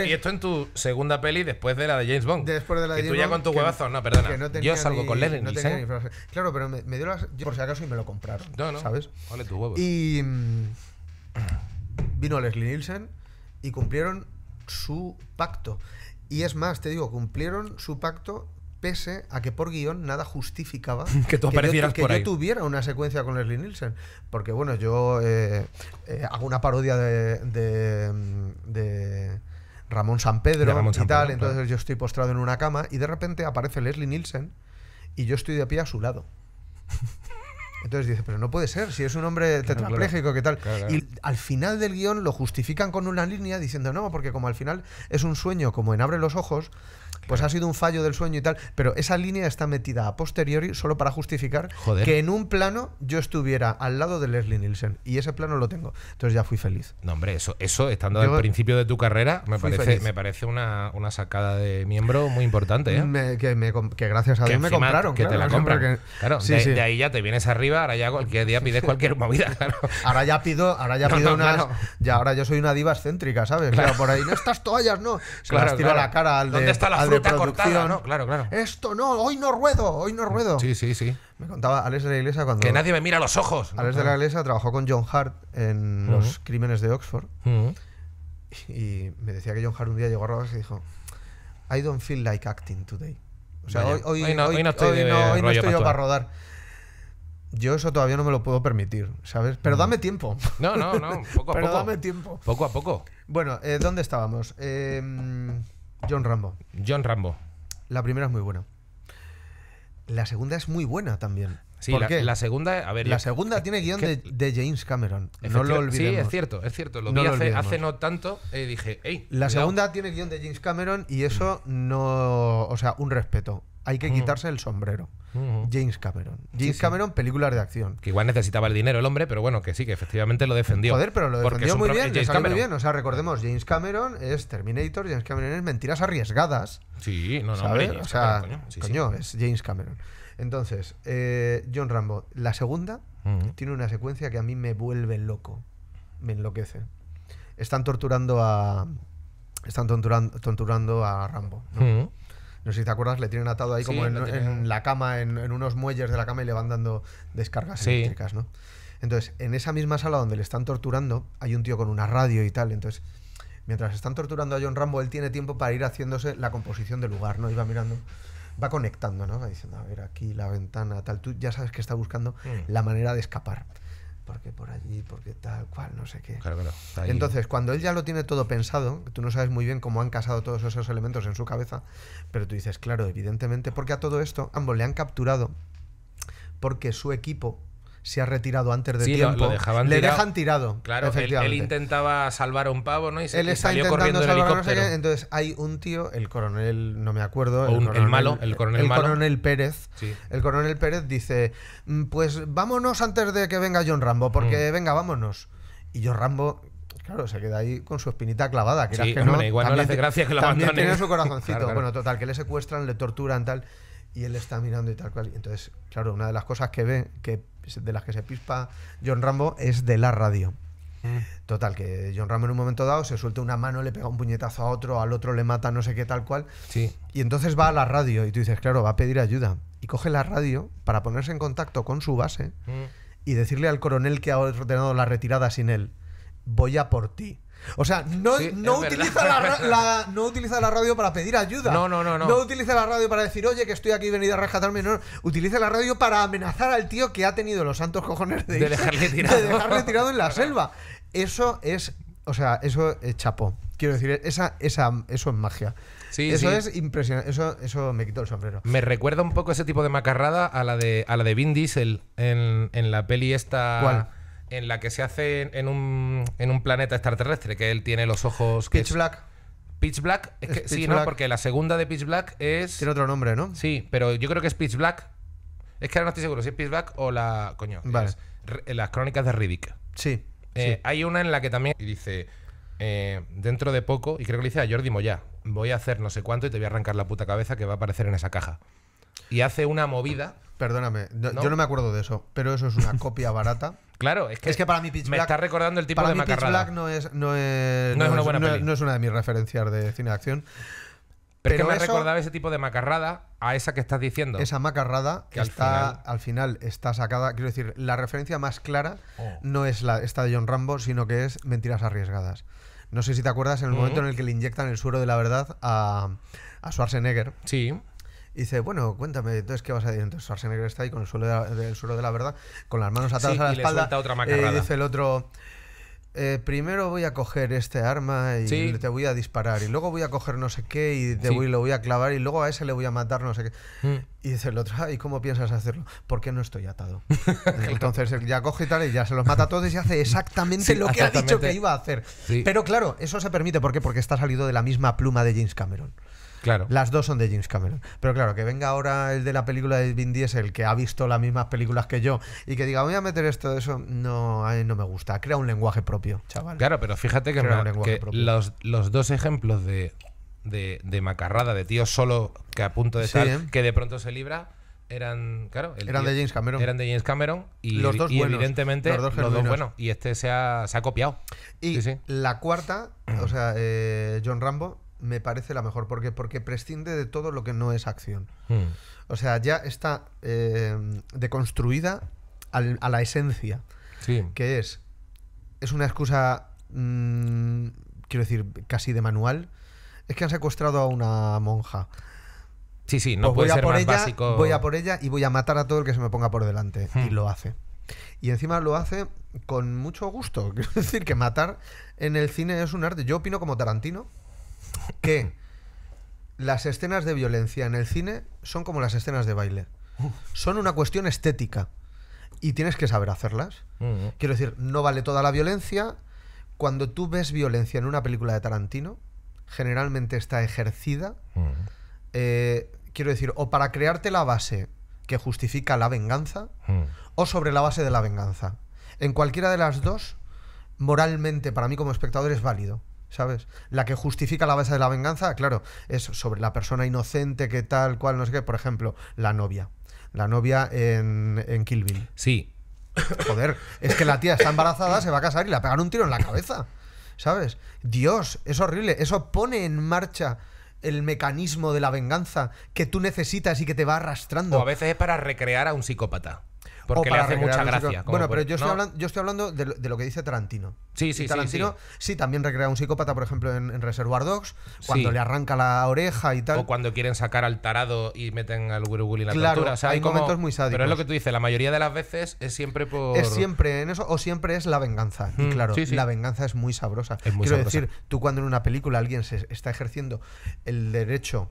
y, esto, en tu segunda peli después de la de James Bond. Después de la de James Y tú ya con tu huevazo, no, perdona. yo salgo con Leslie No Claro, pero me, dio las, por si acaso y me lo compraron. No, no. ¿Sabes? Vale, tu huevo. Y. Mm, vino Leslie Nielsen y cumplieron su pacto. Y es más, te digo, cumplieron su pacto pese a que por guión nada justificaba que tú yo, tuviera una secuencia con Leslie Nielsen. Porque bueno, yo eh, eh, hago una parodia de, de, Ramón San Pedro y tal, entonces yo estoy postrado en una cama y de repente aparece Leslie Nielsen y yo estoy de pie a su lado. Entonces dice, pero no puede ser, si es un hombre tetrapléjico, ¿qué tal? Y al final del guión lo justifican con una línea diciendo, no, porque como al final es un sueño, como en Abre los Ojos, pues ha sido un fallo del sueño y tal, pero esa línea está metida a posteriori solo para justificar que en un plano yo estuviera al lado de Leslie Nielsen y ese plano lo tengo. Entonces ya fui feliz. No, hombre, eso, eso estando al principio de tu carrera, me parece, me parece una, sacada de miembro muy importante. ¿eh? que, gracias a Dios me compraron. Que te la compran. Claro, de, ahí ya te vienes arriba, ahora ya cualquier día pides cualquier movida. Ahora ya pido, ahora ya pido ahora yo soy una diva excéntrica, ¿sabes? Claro, por ahí no estas toallas, no. Se las tiro a la cara al ¿Dónde está la Claro, Esto no, hoy no ruedo, hoy no ruedo. Sí, sí, sí. Me contaba Alex de la Iglesia cuando. Que nadie me mira los ojos. Alex de la Iglesia trabajó con John Hart en Los Crímenes de Oxford. Y me decía que John Hart un día llegó a Rodas y dijo: I don't feel like acting today. O sea, hoy, no, estoy, no, estoy yo para rodar. Yo eso todavía no me lo puedo permitir, ¿sabes? Pero dame tiempo. No, no, no. Poco a Pero dame tiempo. Poco a poco. Bueno, eh, ¿dónde estábamos? Eh. John Rambo. John Rambo. La primera es muy buena. La segunda es muy buena también. Sí, ¿Por la, qué? la segunda, a ver, la segunda tiene guión de, James Cameron. No lo olvidemos. Sí, es cierto, es cierto. Lo vi hace, hace, no tanto y eh, dije, hey. La segunda tiene guión de James Cameron y eso no, o sea, un respeto hay que quitarse el sombrero. James Cameron. James Cameron, películas de acción. Que igual necesitaba el dinero el hombre, pero bueno, que sí, que efectivamente lo defendió. Joder, pero lo defendió muy bien, le salió muy bien. O sea, recordemos, James Cameron es Terminator, James Cameron es Mentiras Arriesgadas. Sí, no, no, o sea, coño, es James Cameron. Entonces, eh, John Rambo, la segunda tiene una secuencia que a mí me vuelve loco, me enloquece. Están torturando a... Están torturando, torturando a Rambo. ¿no? no sé si te acuerdas, le tienen atado ahí como en, la cama, en, unos muelles de la cama y le van dando descargas eléctricas, ¿no? Entonces, en esa misma sala donde le están torturando, hay un tío con una radio y tal, entonces mientras están torturando a John Rambo, él tiene tiempo para ir haciéndose la composición del lugar, ¿no? va mirando, va conectando, ¿no? Va diciendo, a ver, aquí la ventana, tal. Tú ya sabes que está buscando mm. la manera de escapar porque por allí, porque tal cual, no sé qué. Claro, Entonces, cuando él ya lo tiene todo pensado, tú no sabes muy bien cómo han casado todos esos elementos en su cabeza, pero tú dices, claro, evidentemente, porque a todo esto ambos le han capturado porque su equipo se ha retirado antes de tiempo. le dejan tirado. Claro, efectivamente. Él, intentaba salvar a un pavo, ¿no? Y él está salió intentando corriendo salvar helicóptero. pavo. entonces hay un tío, el coronel, no me acuerdo. el, malo, el coronel el coronel Pérez. El coronel Pérez dice: mm, Pues vámonos antes de que venga John Rambo, porque mm. venga, vámonos. Y John Rambo, Claro, se queda ahí con su espinita clavada. que no, igual no le hace gracia que lo También tiene su corazoncito. Bueno, total, que le secuestran, le torturan, tal. Y él está mirando y tal cual. Entonces, claro, una de las cosas que ve, que de las que se pispa John Rambo, es de la radio. Mm. Total, que John Rambo en un momento dado se suelta una mano, le pega un puñetazo a otro, al otro le mata no sé qué tal cual. Sí. Y entonces va a la radio y tú dices, claro, va a pedir ayuda. Y coge la radio para ponerse en contacto con su base mm. y decirle al coronel que ha ordenado la retirada sin él, voy a por ti. O sea, no, no, utiliza la, no, utiliza la, radio para pedir ayuda. No, no, no, no. No utiliza la radio para decir, oye, que estoy aquí venido a rescatarme. No, utiliza la radio para amenazar al tío que ha tenido los santos cojones de, dejarle tirado. en la selva. Eso es, o sea, eso es chapo. Quiero decir, esa, esa, eso es magia. Sí, eso es impresionante. Eso, eso me quitó el sombrero. Me recuerda un poco ese tipo de macarrada a la de, a la de Vin Diesel en, en la peli esta. ¿Cuál? en la que se hace en, un, en un planeta extraterrestre, que él tiene los ojos... Pitch Black. Pitch Black, sí, ¿no? Porque la segunda de Pitch Black es... Tiene otro nombre, ¿no? Sí, pero yo creo que es Pitch Black. Es que ahora no estoy seguro si es Pitch Black o la... Coño, vale. Eh, las crónicas de Riddick. Eh, sí, Hay una en la que también dice... Eh, dentro de poco, y creo que le dice a Jordi Moya, voy a hacer no sé cuánto y te voy a arrancar la puta cabeza que va a aparecer en esa caja. Y hace una movida. Perdóname, yo no me acuerdo de eso, pero eso es una copia barata Claro, es que, para mí Pitch Black, está recordando el tipo de no es, no es, una de mis referencias de cine de acción. Pero, me recordaba ese tipo de macarrada a esa que estás diciendo. Esa macarrada que está, al final, está sacada. Quiero decir, la referencia más clara oh. no es la, esta de John Rambo, sino que es Mentiras Arriesgadas. No sé si te acuerdas en el mm. momento en el que le inyectan el suero de la verdad a, a Schwarzenegger. Sí. Y dice, bueno, cuéntame, entonces, ¿qué vas a decir? Entonces Schwarzenegger está ahí con el suelo de la, del suelo de la verdad, con las manos atadas a la espalda. otra eh, macarrada. y dice el otro, eh, primero voy a coger este arma y te voy a disparar, y luego voy a coger no sé qué y te voy, lo voy a clavar, y luego a ese le voy a matar no sé qué. Mm. Y dice el otro, ¿y cómo piensas hacerlo? Porque no estoy atado. Entonces ya coge y tal, y ya se los mata a todos y hace exactamente lo que ha dicho que iba a hacer. Pero claro, eso se permite, ¿por Porque está salido de la misma pluma de James Cameron. Claro. Las dos son de James Cameron. Pero claro, que venga ahora el de la película de Vin Diesel, que ha visto las mismas películas que yo, y que diga, voy a meter esto, de eso, no, no me gusta. Crea un lenguaje propio, chaval. Claro, pero fíjate que, los, dos ejemplos de, macarrada, de tío solo que a punto de salir ¿eh? que de pronto se libra, eran, claro, eran de James Cameron. Eran de James Cameron y, los dos evidentemente los dos, Y este se ha, copiado. Y la cuarta, o sea, eh, John Rambo, me parece la mejor, porque, porque prescinde de todo lo que no es acción. Hmm. O sea, ya está eh, deconstruida a la esencia, sí. que es, es una excusa, mm, quiero decir, casi de manual. Es que han secuestrado a una monja. Sí, sí, no pues puede voy ser por ella, básico. Voy a por ella y voy a matar a todo el que se me ponga por delante. Hmm. Y lo hace. Y encima lo hace con mucho gusto. Quiero decir que matar en el cine es un arte. Yo opino como Tarantino que las escenas de violencia en el cine son como las escenas de baile. Son una cuestión estética y tienes que saber hacerlas. Mm. Quiero decir, no vale toda la violencia. Cuando tú ves violencia en una película de Tarantino, generalmente está ejercida. Mm. Eh, quiero decir, o para crearte la base que justifica la venganza, mm. o sobre la base de la venganza. En cualquiera de las dos, moralmente, para mí como espectador, es válido. ¿sabes? La que justifica la base de la venganza, claro, es sobre la persona inocente que tal, cual, no sé qué. Por ejemplo, la novia. La novia en, en Kill Sí. Joder, es que la tía está embarazada, se va a casar y la pegan un tiro en la cabeza. ¿Sabes? Dios, es horrible. Eso pone en marcha el mecanismo de la venganza que tú necesitas y que te va arrastrando. O a veces es para recrear a un psicópata porque le hace mucha gracia. Bueno, pero yo, estoy hablando, de lo, que dice Tarantino. Sí, sí, Tarantino, sí, también recrea un psicópata, por ejemplo, en, Reservoir Dogs, cuando le arranca la oreja y tal. O cuando quieren sacar al tarado y meten al gurú en la claro, tortura. hay, muy sádicos. Pero es lo que tú dices, la mayoría de las veces es siempre por... Es siempre en eso, o siempre es la venganza. y mm, claro, la venganza es muy sabrosa. Es Quiero decir, tú cuando en una película alguien se está ejerciendo el derecho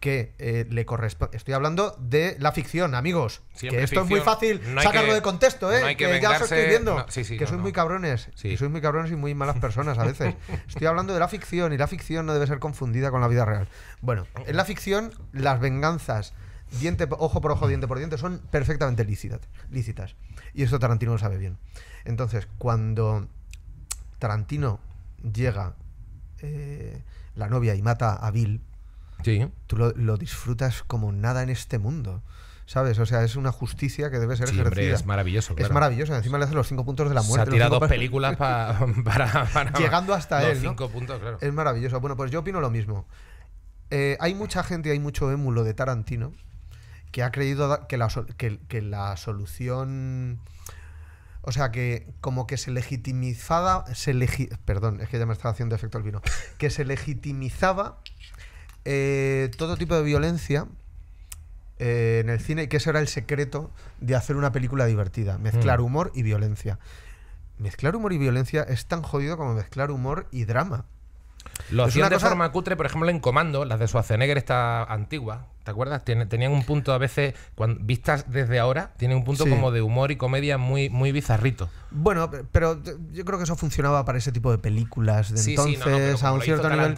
que eh, le corresponde. Estoy hablando de la ficción, amigos. que esto es muy fácil sacarlo de contexto, ¿eh? que, ya os estoy viendo. que sois muy cabrones. Sí. sois muy cabrones y muy malas personas a veces. estoy hablando de la ficción y la ficción no debe ser confundida con la vida real. Bueno, en la ficción, las venganzas, diente, ojo por ojo, diente por diente, son perfectamente lícitas. lícitas. Y esto Tarantino lo sabe bien. Entonces, cuando Tarantino llega eh, la novia y mata a Bill Sí. Tú lo, disfrutas como nada en este mundo. ¿Sabes? O sea, es una justicia que debe ser ejercida. es maravilloso. Es maravilloso. Encima le hace los cinco puntos de la muerte. Se ha tirado dos películas para, Llegando hasta él. Es maravilloso. Bueno, pues yo opino lo mismo. Eh, hay mucha gente, hay mucho émulo de Tarantino que ha creído que la, que, la solución. O sea, que como que se legitimizaba. Se perdón, es que ya me estaba haciendo efecto el vino. Que se legitimizaba eh, todo tipo de violencia eh, en el cine, que ese era el secreto de hacer una película divertida, mezclar mm. humor y violencia. Mezclar humor y violencia es tan jodido como mezclar humor y drama. Lo hacían de forma cutre, por ejemplo, en Comando, las de Schwarzenegger, está antigua, ¿te acuerdas? tenían un punto a veces, vistas desde ahora, tienen un punto como de humor y comedia muy, muy bizarrito. Bueno, pero yo creo que eso funcionaba para ese tipo de películas de entonces, a un cierto nivel.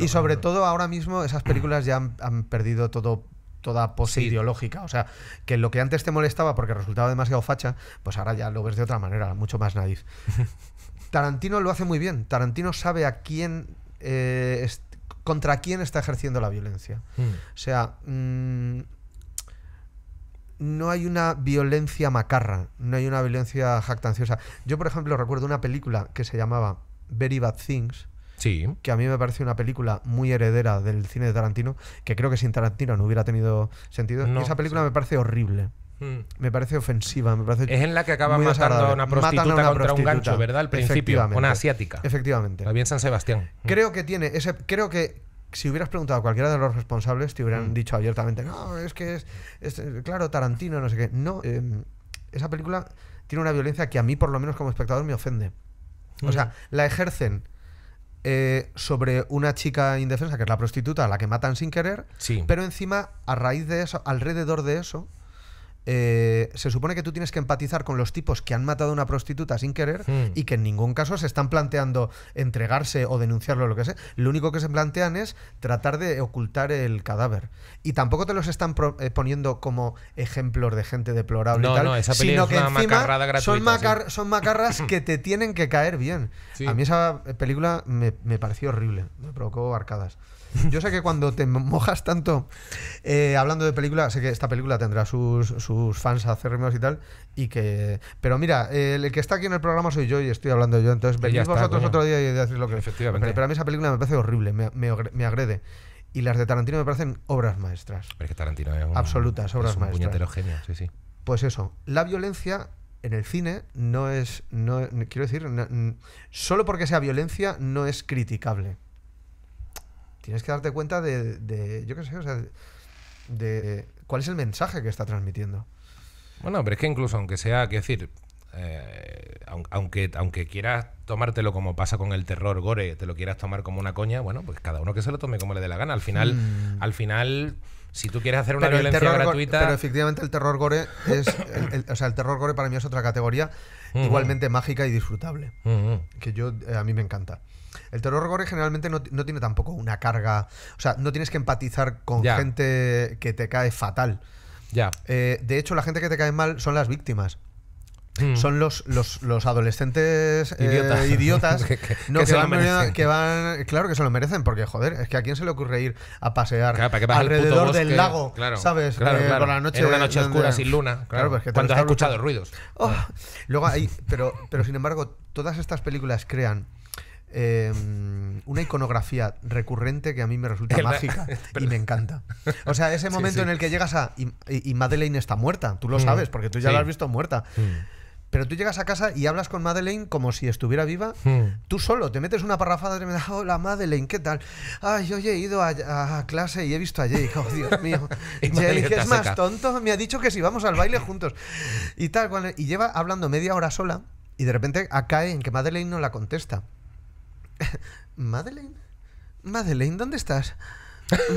y sobre todo ahora mismo esas películas ya han, perdido todo toda pose ideológica. O sea, que lo que antes te molestaba porque resultaba demasiado facha, pues ahora ya lo ves de otra manera, mucho más nadie Tarantino lo hace muy bien. Tarantino sabe a quién eh, contra quién está ejerciendo la violencia. Hmm. O sea, mm, no hay una violencia macarra, no hay una violencia jactanciosa. Yo, por ejemplo, recuerdo una película que se llamaba Very Bad Things. Sí. Que a mí me parece una película muy heredera del cine de Tarantino, que creo que sin Tarantino no hubiera tenido sentido. esa película me parece horrible. Mm. Me parece ofensiva, Es en la que acaba matando a una prostituta contra un gancho, ¿verdad? Al principio, una asiática. Efectivamente. La bien San Sebastián. Mm. Creo que tiene ese creo que si hubieras preguntado a cualquiera de los responsables te hubieran mm. dicho abiertamente, "No, es que es, claro, Tarantino, no sé qué." No, em, esa película tiene una violencia que a mí por lo menos como espectador me ofende. O sea, la ejercen eh, sobre una chica indefensa, que es la prostituta, a la que matan sin querer, pero encima, a raíz de eso, alrededor de eso, eh, se supone que tú tienes que empatizar con los tipos que han matado a una prostituta sin querer hmm. y que en ningún caso se están planteando entregarse o denunciarlo o lo que sea. Lo único que se plantean es tratar de ocultar el cadáver. Y tampoco te los están eh, poniendo como ejemplos de gente deplorable y tal, sino que encima son, son macarras que te tienen que caer bien. A mí esa película me, me pareció horrible, me provocó arcadas. Yo sé que cuando te mojas tanto eh, hablando de películas sé que esta película tendrá sus, sus fans acérrimos y tal, y que... Pero mira, el que está aquí en el programa soy yo y estoy hablando yo, entonces venís vosotros otro día y decís lo que... Efectivamente. Pero, a mí esa película me parece horrible, me, agrede y las de Tarantino me parecen obras maestras. Tarantino es absolutas obras es un Genio, sí, sí. Pues eso, la violencia en el cine no es no quiero decir, solo porque sea violencia no es criticable tienes que darte cuenta de, yo qué sé, o sea, de, cuál es el mensaje que está transmitiendo. Bueno, pero es que incluso aunque sea, que decir, eh, aunque, aunque quieras tomártelo como pasa con el terror gore, te lo quieras tomar como una coña, bueno, pues cada uno que se lo tome como le dé la gana. Al final, mm. al final si tú quieres hacer una violencia gratuita. Pero efectivamente el terror gore es. o sea, el terror gore para mí es otra categoría igualmente mágica y disfrutable. Que yo eh, a mí me encanta. El terror gore generalmente no, tiene tampoco una carga. O sea, no tienes que empatizar con gente que te cae fatal. Ya. Eh, de hecho, la gente que te cae mal son las víctimas. Hmm. Son los, los, adolescentes idiotas que, van, Claro que se lo merecen, porque joder, es que a quién se le ocurre ir a pasear alrededor del lago, ¿sabes? Eh, por la noche. una noche oscura, sin luna. Claro, pues cuando has escuchado ruidos. Oh, luego pero, pero sin embargo, todas estas películas crean. Em, una iconografía recurrente que a mí me resulta mágica y me encanta. O sea, ese momento en el que llegas a. Y, Madeleine está muerta, tú lo hmm. sabes, porque tú ya la has visto muerta. Hmm. Pero tú llegas a casa y hablas con Madeleine como si estuviera viva. Hmm. Tú solo te metes una parrafada tremenda. Ah, hola, Madeleine, ¿qué tal? Ay, oye, he ido a, clase y he visto a Jake. Oh, Dios mío. Jake es más tonto. Me ha dicho que si vamos al baile juntos. Y tal, Y lleva hablando media hora sola y de repente acae en que Madeleine no la contesta. ¿Madeleine? Madeleine, ¿dónde estás?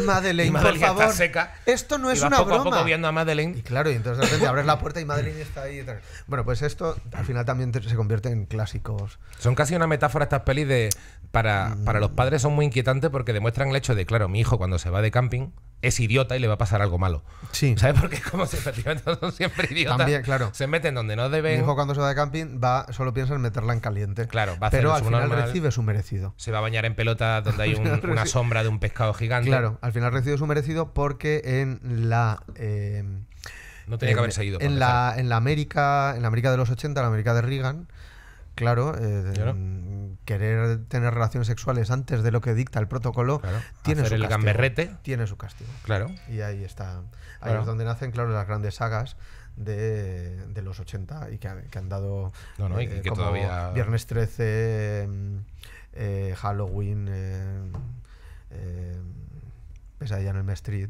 Madeleine, por favor. seca. Esto no es una poco broma. viendo a Madeleine. Y claro, y entonces de repente abres la puerta y Madeleine está ahí. Bueno, pues esto al final también se convierte en clásicos. Son casi una metáfora estas pelis de para, mm. para los padres son muy inquietantes porque demuestran el hecho de, claro, mi hijo cuando se va de camping es idiota y le va a pasar algo malo. Sí. ¿Sabes? qué? como si efectivamente son siempre idiotas. También, claro. Se meten donde no deben. Mi hijo cuando se va de camping va, solo piensa en meterla en caliente. Claro, va a hacer Pero al final recibe su merecido. Se va a bañar en pelota donde hay una sombra de un pescado gigante al final recibido su merecido porque en la. Em, no tenía que haber em, seguido. En la, en la, América, en la América de los 80, la América de Reagan, claro, eh, em, querer tener relaciones sexuales antes de lo que dicta el protocolo tiene su el castigo, gamberrete. Tiene su castigo. Claro. Y ahí está. Ahí es donde nacen, claro, las grandes sagas. De, de los 80 y que, han dado no, no, y eh, que todavía... Viernes 13 eh, Halloween allá en el Street.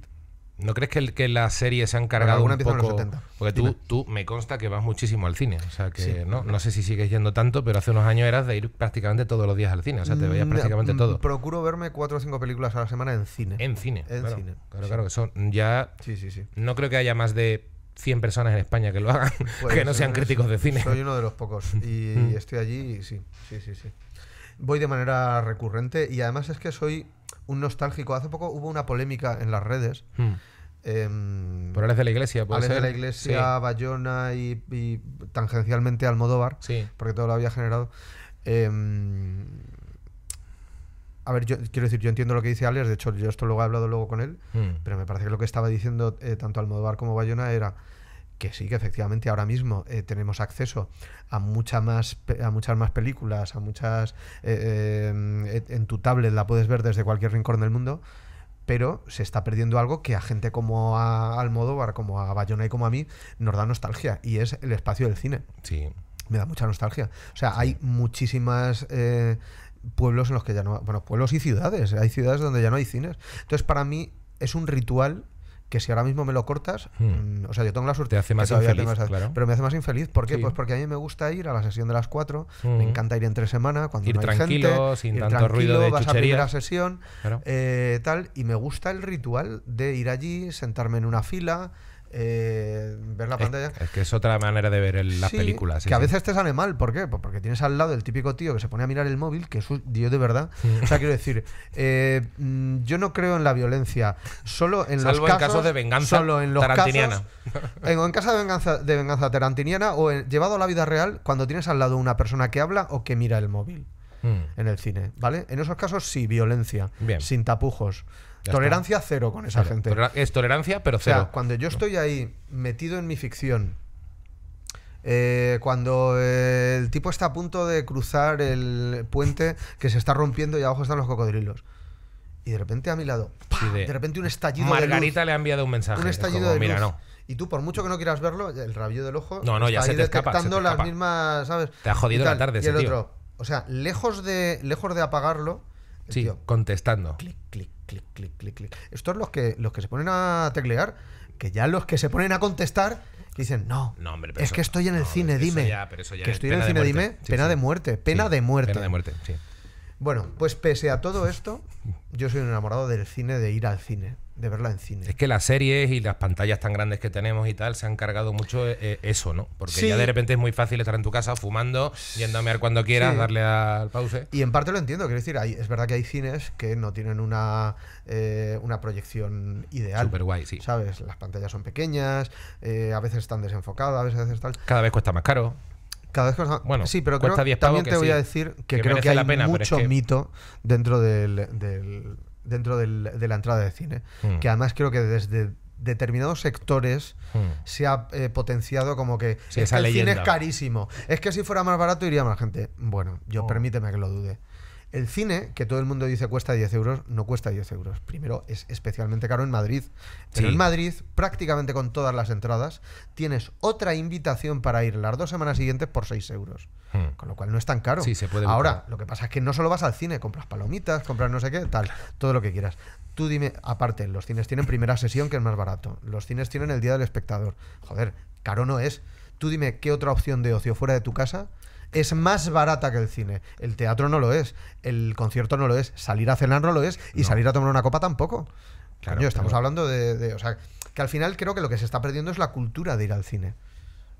¿No crees que, las series se han cargado un poco? Porque tú, tú, me consta que vas muchísimo al cine. O sea, que no, sé si sigues yendo tanto, pero hace unos años eras de ir prácticamente todos los días al cine. O sea, te veías mm, prácticamente todo. Procuro verme cuatro o cinco películas a la semana en cine. En cine. En claro, cine. Claro, claro. ya. Sí, sí, sí. No creo que haya más de 100 personas en España que lo hagan, que pues, no sean eh, críticos de cine. Soy uno de los pocos. Y mm. estoy allí y sí. Sí, sí, sí. Voy de manera recurrente y además es que soy un nostálgico. Hace poco hubo una polémica en las redes. Hmm. Em, por Alex de la Iglesia, por Alex de la Iglesia, Bayona y, tangencialmente Almodóvar, sí. porque todo lo había generado. Em, a ver, yo quiero decir, yo entiendo lo que dice Alex, de hecho, yo esto luego he hablado luego con él, hmm. pero me parece que lo que estaba diciendo eh, tanto Almodóvar como Bayona era que sí, que efectivamente ahora mismo eh, tenemos acceso a, más, a muchas más películas, a muchas... Eh, eh, en tu tablet la puedes ver desde cualquier rincón del mundo, pero se está perdiendo algo que a gente como a Almodóvar, como a Bayona y como a mí nos da nostalgia, y es el espacio del cine. Sí. Me da mucha nostalgia. O sea, hay muchísimas... pueblos en los que ya no, bueno, pueblos y ciudades, hay ciudades donde ya no hay cines. Entonces, para mí es un ritual que si ahora mismo me lo cortas, hmm. mm, o sea, yo tengo la suerte. Te hace más infeliz. Pero me hace más infeliz. ¿Por qué? Pues porque a mí me gusta ir a la sesión de las 4, me hmm. encanta ir entre semana, cuando no hay tranquilo, gente, sin tanto ruido de vas a a primera sesión, eh, tal, y me gusta el ritual de ir allí, sentarme en una fila. Eh, ver la pantalla. Es, que es otra manera de ver las películas. que a veces te sale mal, ¿por qué? Pues porque tienes al lado el típico tío que se pone a mirar el móvil, que es un Dios de verdad. O sea, quiero decir, eh, mm, yo no creo en la violencia, solo en los casos, en de venganza solo en los tarantiniana. en, en caso de venganza, de venganza tarantiniana o llevado a la vida real cuando tienes al lado una persona que habla o que mira el móvil. Mm. en el cine, ¿vale? En esos casos sí, violencia, sin tapujos. tolerancia cero con esa gente. Es tolerancia, pero cero. O sea, cuando yo estoy ahí metido en mi ficción, eh, cuando eh, el tipo está a punto de cruzar el puente que se está rompiendo y abajo están los cocodrilos. Y de repente a mi lado, De, repente un estallido Margarita de luz, le ha enviado un mensaje. Un estallido de Mira, no. Y tú, por mucho que no quieras verlo, el rabillo del ojo. No, te las Te ha jodido la tarde, o sea, lejos de, lejos de apagarlo. Eh, sí, contestando. Clic, clic, clic, clic, clic, clic. Estos los que, los que se ponen a teclear, que ya los que se ponen a contestar, dicen, no, no hombre, es que estoy en el cine, dime. que estoy en el cine, dime, pena, De muerte, pena de muerte. Pena de muerte, sí. Bueno, pues pese a todo esto, yo soy un enamorado del cine, de ir al cine de verla en cine. Es que las series y las pantallas tan grandes que tenemos y tal se han cargado mucho eh, eh, eso, ¿no? Porque ya de repente es muy fácil estar en tu casa fumando, yendo a cuando quieras, darle al pause. Y en parte lo entiendo, quiero decir, es verdad que hay cines que no tienen una, eh, una proyección ideal. Súper guay, sí. ¿Sabes? Las pantallas son pequeñas, a veces están desenfocadas, a veces, tal. Cada vez cuesta más caro. Cada vez Bueno, sí, pero también te voy a decir que, creo que hay mucho mito dentro del dentro del, de la entrada de cine. Hmm. Que además creo que desde determinados sectores hmm. se ha eh, potenciado como que, que el cine es carísimo. Es que si fuera más barato iría más gente. Bueno, yo oh. permíteme que lo dude. El cine, que todo el mundo dice cuesta 10 euros, no cuesta 10 euros. Primero, es especialmente caro en Madrid. en Madrid, prácticamente con todas las entradas, tienes otra invitación para ir las dos semanas siguientes por 6 euros. Hmm. Con lo cual no es tan caro. se Ahora, lo que pasa es que no solo vas al cine, compras palomitas, compras no sé qué, tal, todo lo que quieras. Tú dime, aparte, los cines tienen primera sesión, que es más barato. Los cines tienen el día del espectador. Joder, caro no es. Tú dime qué otra opción de ocio fuera de tu casa es más barata que el cine. El teatro no lo es, el concierto no lo es, salir a cenar no lo es y salir a tomar una copa tampoco. Claro, estamos hablando de, de, O sea, que al final creo que lo que se está perdiendo es la cultura de ir al cine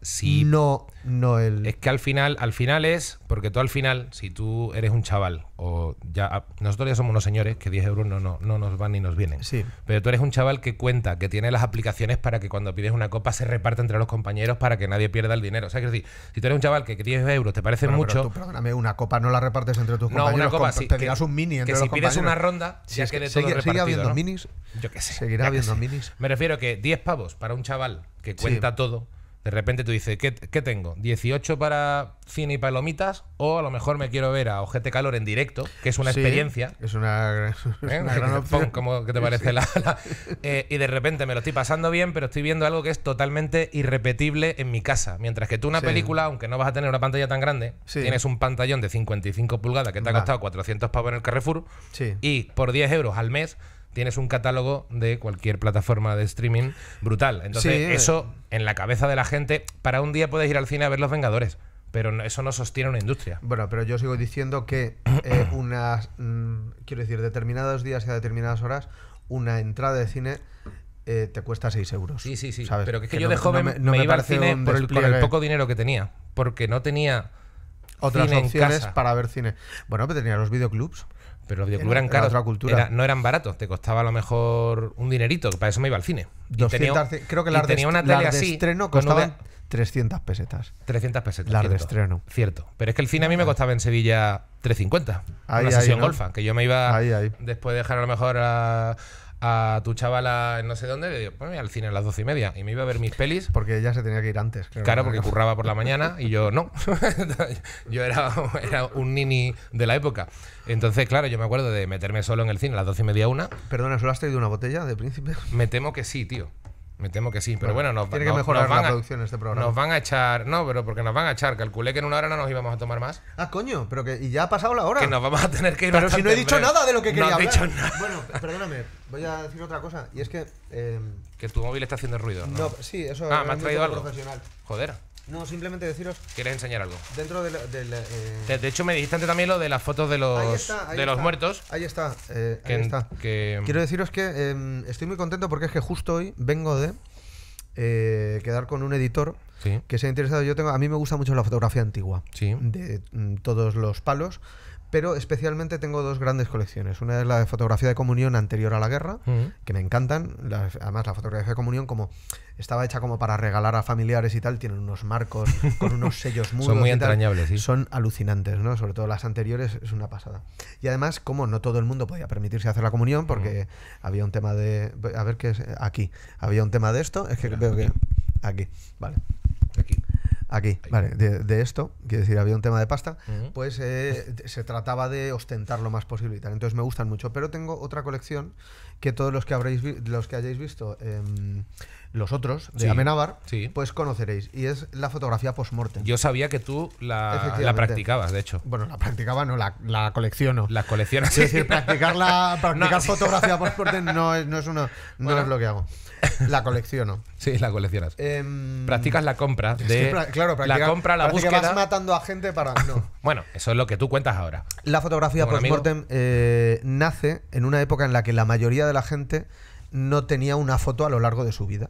si No, no el. Es que al final, al final es, porque tú al final, si tú eres un chaval, o ya. Ah, nosotros ya somos unos señores que 10 euros no, no, nos van ni nos vienen. Pero tú eres un chaval que cuenta, que tiene las aplicaciones para que cuando pides una copa se reparte entre los compañeros para que nadie pierda el dinero. O sea, es decir, si tú eres un chaval que 10 euros te parece mucho. una copa no la repartes entre tus compañeros. No, una copa un mini que si pides una ronda, ya que habiendo minis. Yo qué sé. Seguirá habiendo minis. Me refiero que 10 pavos para un chaval que cuenta todo de repente tú dices, ¿qué, tengo? ¿18 para cine y palomitas? O a lo mejor me quiero ver a Ojete Calor en directo, que es una experiencia. Es una, gran ¿Eh? opción. ¿Qué te parece? La, eh, y de repente me lo estoy pasando bien, pero estoy viendo algo que es totalmente irrepetible en mi casa. Mientras que tú una película, aunque no vas a tener una pantalla tan grande, tienes un pantallón de 55 pulgadas que te ha costado 400 pavos en el Carrefour y por 10 euros al mes tienes un catálogo de cualquier plataforma de streaming brutal. Entonces, eso en la cabeza de la gente, para un día puedes ir al cine a ver Los Vengadores, pero eso no sostiene una industria. Bueno, pero yo sigo diciendo que eh, unas, mm, quiero decir, determinados días y a determinadas horas, una entrada de cine eh, te cuesta 6 euros. Sí, sí, sí. Pero es que, yo de joven me, iba al cine por el, poco dinero que tenía, porque no tenía otras opciones para ver cine. Bueno, pero tenía los videoclubs. Pero los videoclubes eran caros. no eran baratos, te costaba a lo mejor un dinerito, para eso me iba al cine. tenía, creo que las de, una tele estreno 300 pesetas. 300 pesetas. cierto, de estreno. Cierto. Pero es que el cine a mí me costaba en Sevilla 350. Ahí, una sesión golfa, que yo me iba después de dejar a lo mejor a a tu chavala en no sé dónde, le digo, ponme pues al cine a las doce y media. Y me iba a ver mis pelis. Porque ella se tenía que ir antes. claro. claro, porque curraba por la mañana y yo no. yo era, un nini de la época. Entonces, claro, yo me acuerdo de meterme solo en el cine a las doce y media una. Perdona, ¿solo has traído una botella de príncipe? Me temo que sí, tío. Me temo que sí, pero bueno, nos, tiene que mejorar van la a, producción este programa. Nos van a echar, no, pero porque nos van a echar. Calculé que en una hora no nos íbamos a tomar más. Ah, coño, pero que ya ha pasado la hora. Que nos vamos a tener que ir. Pero si no he dicho nada de lo que quería no Dicho nada. Bueno, perdóname voy a decir otra cosa, y es que... Em, que tu móvil está haciendo ruido, ¿no? no sí, eso ah, me traído algo. profesional. Joder. No, simplemente deciros... ¿Quieres enseñar algo? Dentro eh, de de, hecho, me dijiste antes también lo de las fotos de los, de los muertos. Ahí está, eh, ahí está. Em, Quiero deciros que em, estoy muy contento porque es que justo hoy vengo de... Eh, quedar con un editor que se ha interesado. Yo tengo, a mí me gusta mucho la fotografía antigua de mm, todos los palos pero especialmente tengo dos grandes colecciones. Una es la de fotografía de comunión anterior a la guerra, mm. que me encantan. además, la fotografía de comunión, como estaba hecha como para regalar a familiares y tal, tienen unos marcos con unos sellos Son muy entrañables, Son alucinantes, ¿no? Sobre todo las anteriores, es una pasada. Y además, como no todo el mundo podía permitirse hacer la comunión, porque mm. había un tema de. A ver qué es. Aquí. Había un tema de esto. Es que veo que. Aquí. Vale. Aquí aquí, vale, de, esto, quiero decir, había un tema de pasta, pues eh, se trataba de ostentar lo más posible y tal. Entonces me gustan mucho, pero tengo otra colección que todos los que habréis los que hayáis visto em, los otros de sí. pues conoceréis y es la fotografía post-mortem. Yo sabía que tú la, practicabas, de hecho. Bueno, la practicaba, no, la, la colecciono. La colecciono. Es decir, practicar, la, practicar fotografía post-mortem no es, no, es, no es lo que hago. La colecciono. Sí, la coleccionas. Em, Practicas la compra de. Sí, la compra, la búsqueda. vas matando a gente para. No. bueno, eso es lo que tú cuentas ahora. La fotografía por mortem eh, nace en una época en la que la mayoría de la gente no tenía una foto a lo largo de su vida.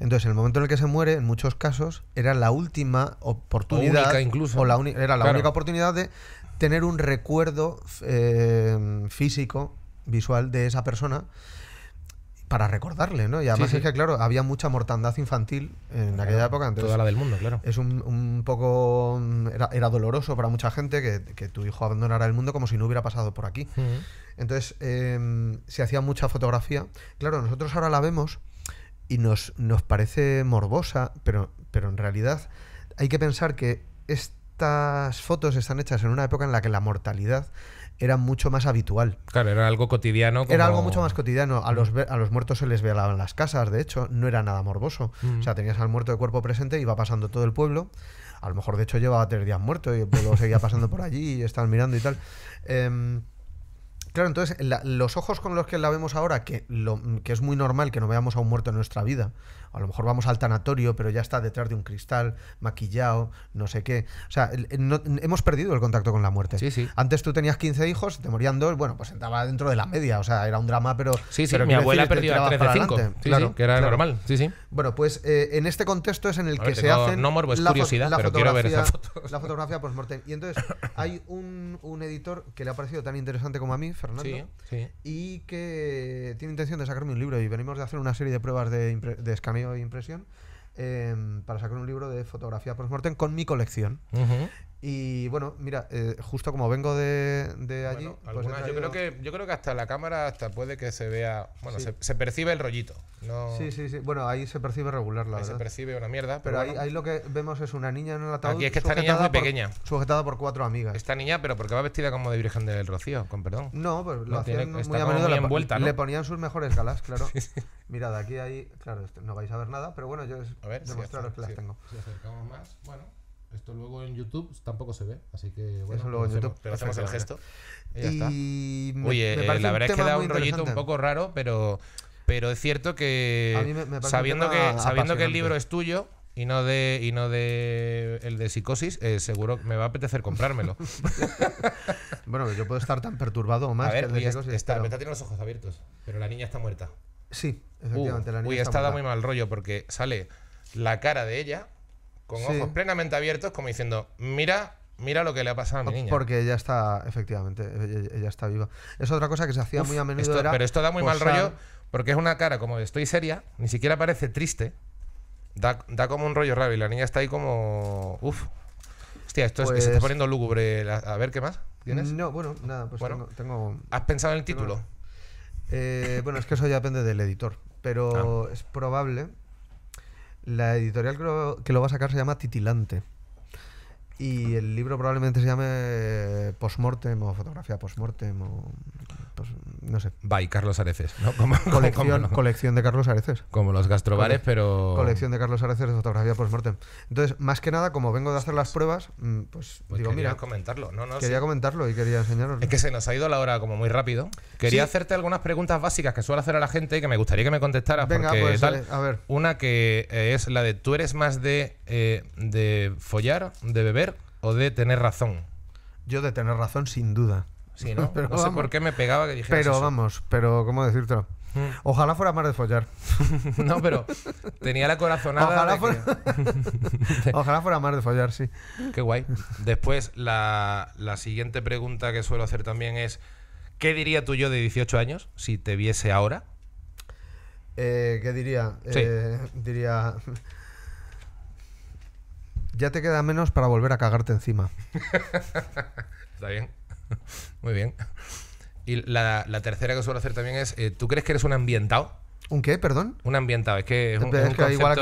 Entonces, en el momento en el que se muere, en muchos casos, era la última oportunidad. única incluso. era la única oportunidad de tener un recuerdo eh, físico, visual de esa persona para recordarle, ¿no? Y además es que, claro, había mucha mortandad infantil en aquella época. toda la del mundo, claro. Es un, un poco. Era, doloroso para mucha gente que, tu hijo abandonara el mundo como si no hubiera pasado por aquí. Entonces, em, se hacía mucha fotografía. Claro, nosotros ahora la vemos y nos, nos parece morbosa, pero, pero en realidad hay que pensar que estas fotos están hechas en una época en la que la mortalidad era mucho más habitual. Claro, era algo cotidiano. Era algo mucho más cotidiano. A mm. los, a los muertos se les velaban las casas, de hecho, no era nada morboso. O sea, mm. tenías al muerto de cuerpo presente, iba pasando todo el pueblo. A lo mejor, de hecho, llevaba tres días muerto y el pueblo seguía pasando por allí y estaban mirando y tal. Em, claro, entonces los ojos con los que la vemos ahora, que, lo, que es muy normal que no veamos a un muerto en nuestra vida, a lo mejor vamos al tanatorio, pero ya está detrás de un cristal, maquillado, no sé qué. O sea, hemos perdido el contacto con la muerte. Sí, sí. Antes tú tenías 15 hijos, te morían dos, bueno, pues estaba dentro de la media, o sea, era un drama, pero... Sí, pero mi abuela perdió a 3 de 5, claro, que era normal, sí, sí. Bueno, pues eh, en este contexto es en el que se hace la fotografía post-mortem. Y entonces hay un, editor que le ha parecido tan interesante como a mí, Fernando, y que tiene intención de sacarme un libro y venimos de hacer una serie de pruebas de, de impresión, em, para sacar un libro de fotografía post-mortem con mi colección. Y bueno, mira, eh, justo como vengo de, allí. pues yo, creo que, yo creo que hasta la cámara hasta puede que se vea. Bueno, se, percibe el rollito. Sí, sí, sí. Bueno, ahí se percibe regular, la se percibe una mierda. Pero, ahí, ahí, lo que vemos es una niña en el ataúd. Aquí es que esta niña es muy pequeña. sujetada por cuatro amigas. Esta niña, pero porque va vestida como de Virgen del Rocío, con perdón. No, pues lo hacían muy a menudo. le, ponían sus mejores galas, claro. Mirad, aquí hay. Claro, este, no vais a ver nada, pero bueno, yo es demostraros que las tengo. Si acercamos más, bueno. Esto luego en YouTube pues, tampoco se ve, así que bueno. hacemos el gesto. Oye, la verdad es que da un rollito un poco raro, pero, pero es cierto que sabiendo, que, sabiendo que el libro es tuyo, y no de y no de el de psicosis, eh, seguro me va a apetecer comprármelo. bueno, yo puedo estar tan perturbado o más. A ver, tiene los ojos abiertos, pero la niña está muerta. Sí, efectivamente, uy, está, dando muy mal rollo porque sale la cara de ella con ojos plenamente abiertos, como diciendo, mira, mira lo que le ha pasado a mi niña. Porque ella está, efectivamente, ella, está viva. Es otra cosa que se hacía muy a menudo. Esto, pero esto da muy mal rollo, porque es una cara como estoy seria, ni siquiera parece triste. Da, como un rollo raro y la niña está ahí como. Uf. Hostia, esto es que se está pues poniendo lúgubre. A ver, ¿qué más? ¿Tienes? No, bueno, nada, pues tengo, ¿Has pensado en el título? Eh, bueno, es que eso ya depende del editor, pero ah. es probable la editorial que lo, va a sacar se llama Titilante. Y el libro probablemente se llame eh, Postmortem o Fotografía Postmortem o. Pues, no sé. By Carlos Areces, colección, de Carlos Areces. Como los gastrobares, pero. Colección de Carlos Areces de Fotografía Postmortem. Entonces, más que nada, como vengo de hacer las pruebas, mm, pues, pues, digo, mira. comentarlo, no, no Quería comentarlo y quería enseñaros. Es que se nos ha ido la hora como muy rápido. Quería hacerte algunas preguntas básicas que suelo hacer a la gente y que me gustaría que me contestaras. Venga, pues, tal, a ver. Una que eh, es la de: ¿tú eres más de, eh, de follar, de beber? o de tener razón? Yo de tener razón, sin duda. Sí, ¿no? no sé por qué me pegaba que dijeras Pero vamos, pero ¿cómo decírtelo? Mm. Ojalá fuera más de follar. no, pero tenía la corazonada. Ojalá, fuera... más de follar, sí. Qué guay. Después, la, siguiente pregunta que suelo hacer también es: ¿Qué diría tú yo de 18 años si te viese ahora? Eh, ¿Qué diría? Eh, diría ya te queda menos para volver a cagarte encima. Está bien. Muy bien. Y la, tercera que suelo hacer también es, eh, ¿tú crees que eres un ambientado? ¿Un qué, perdón? Un ambientado, es que es igual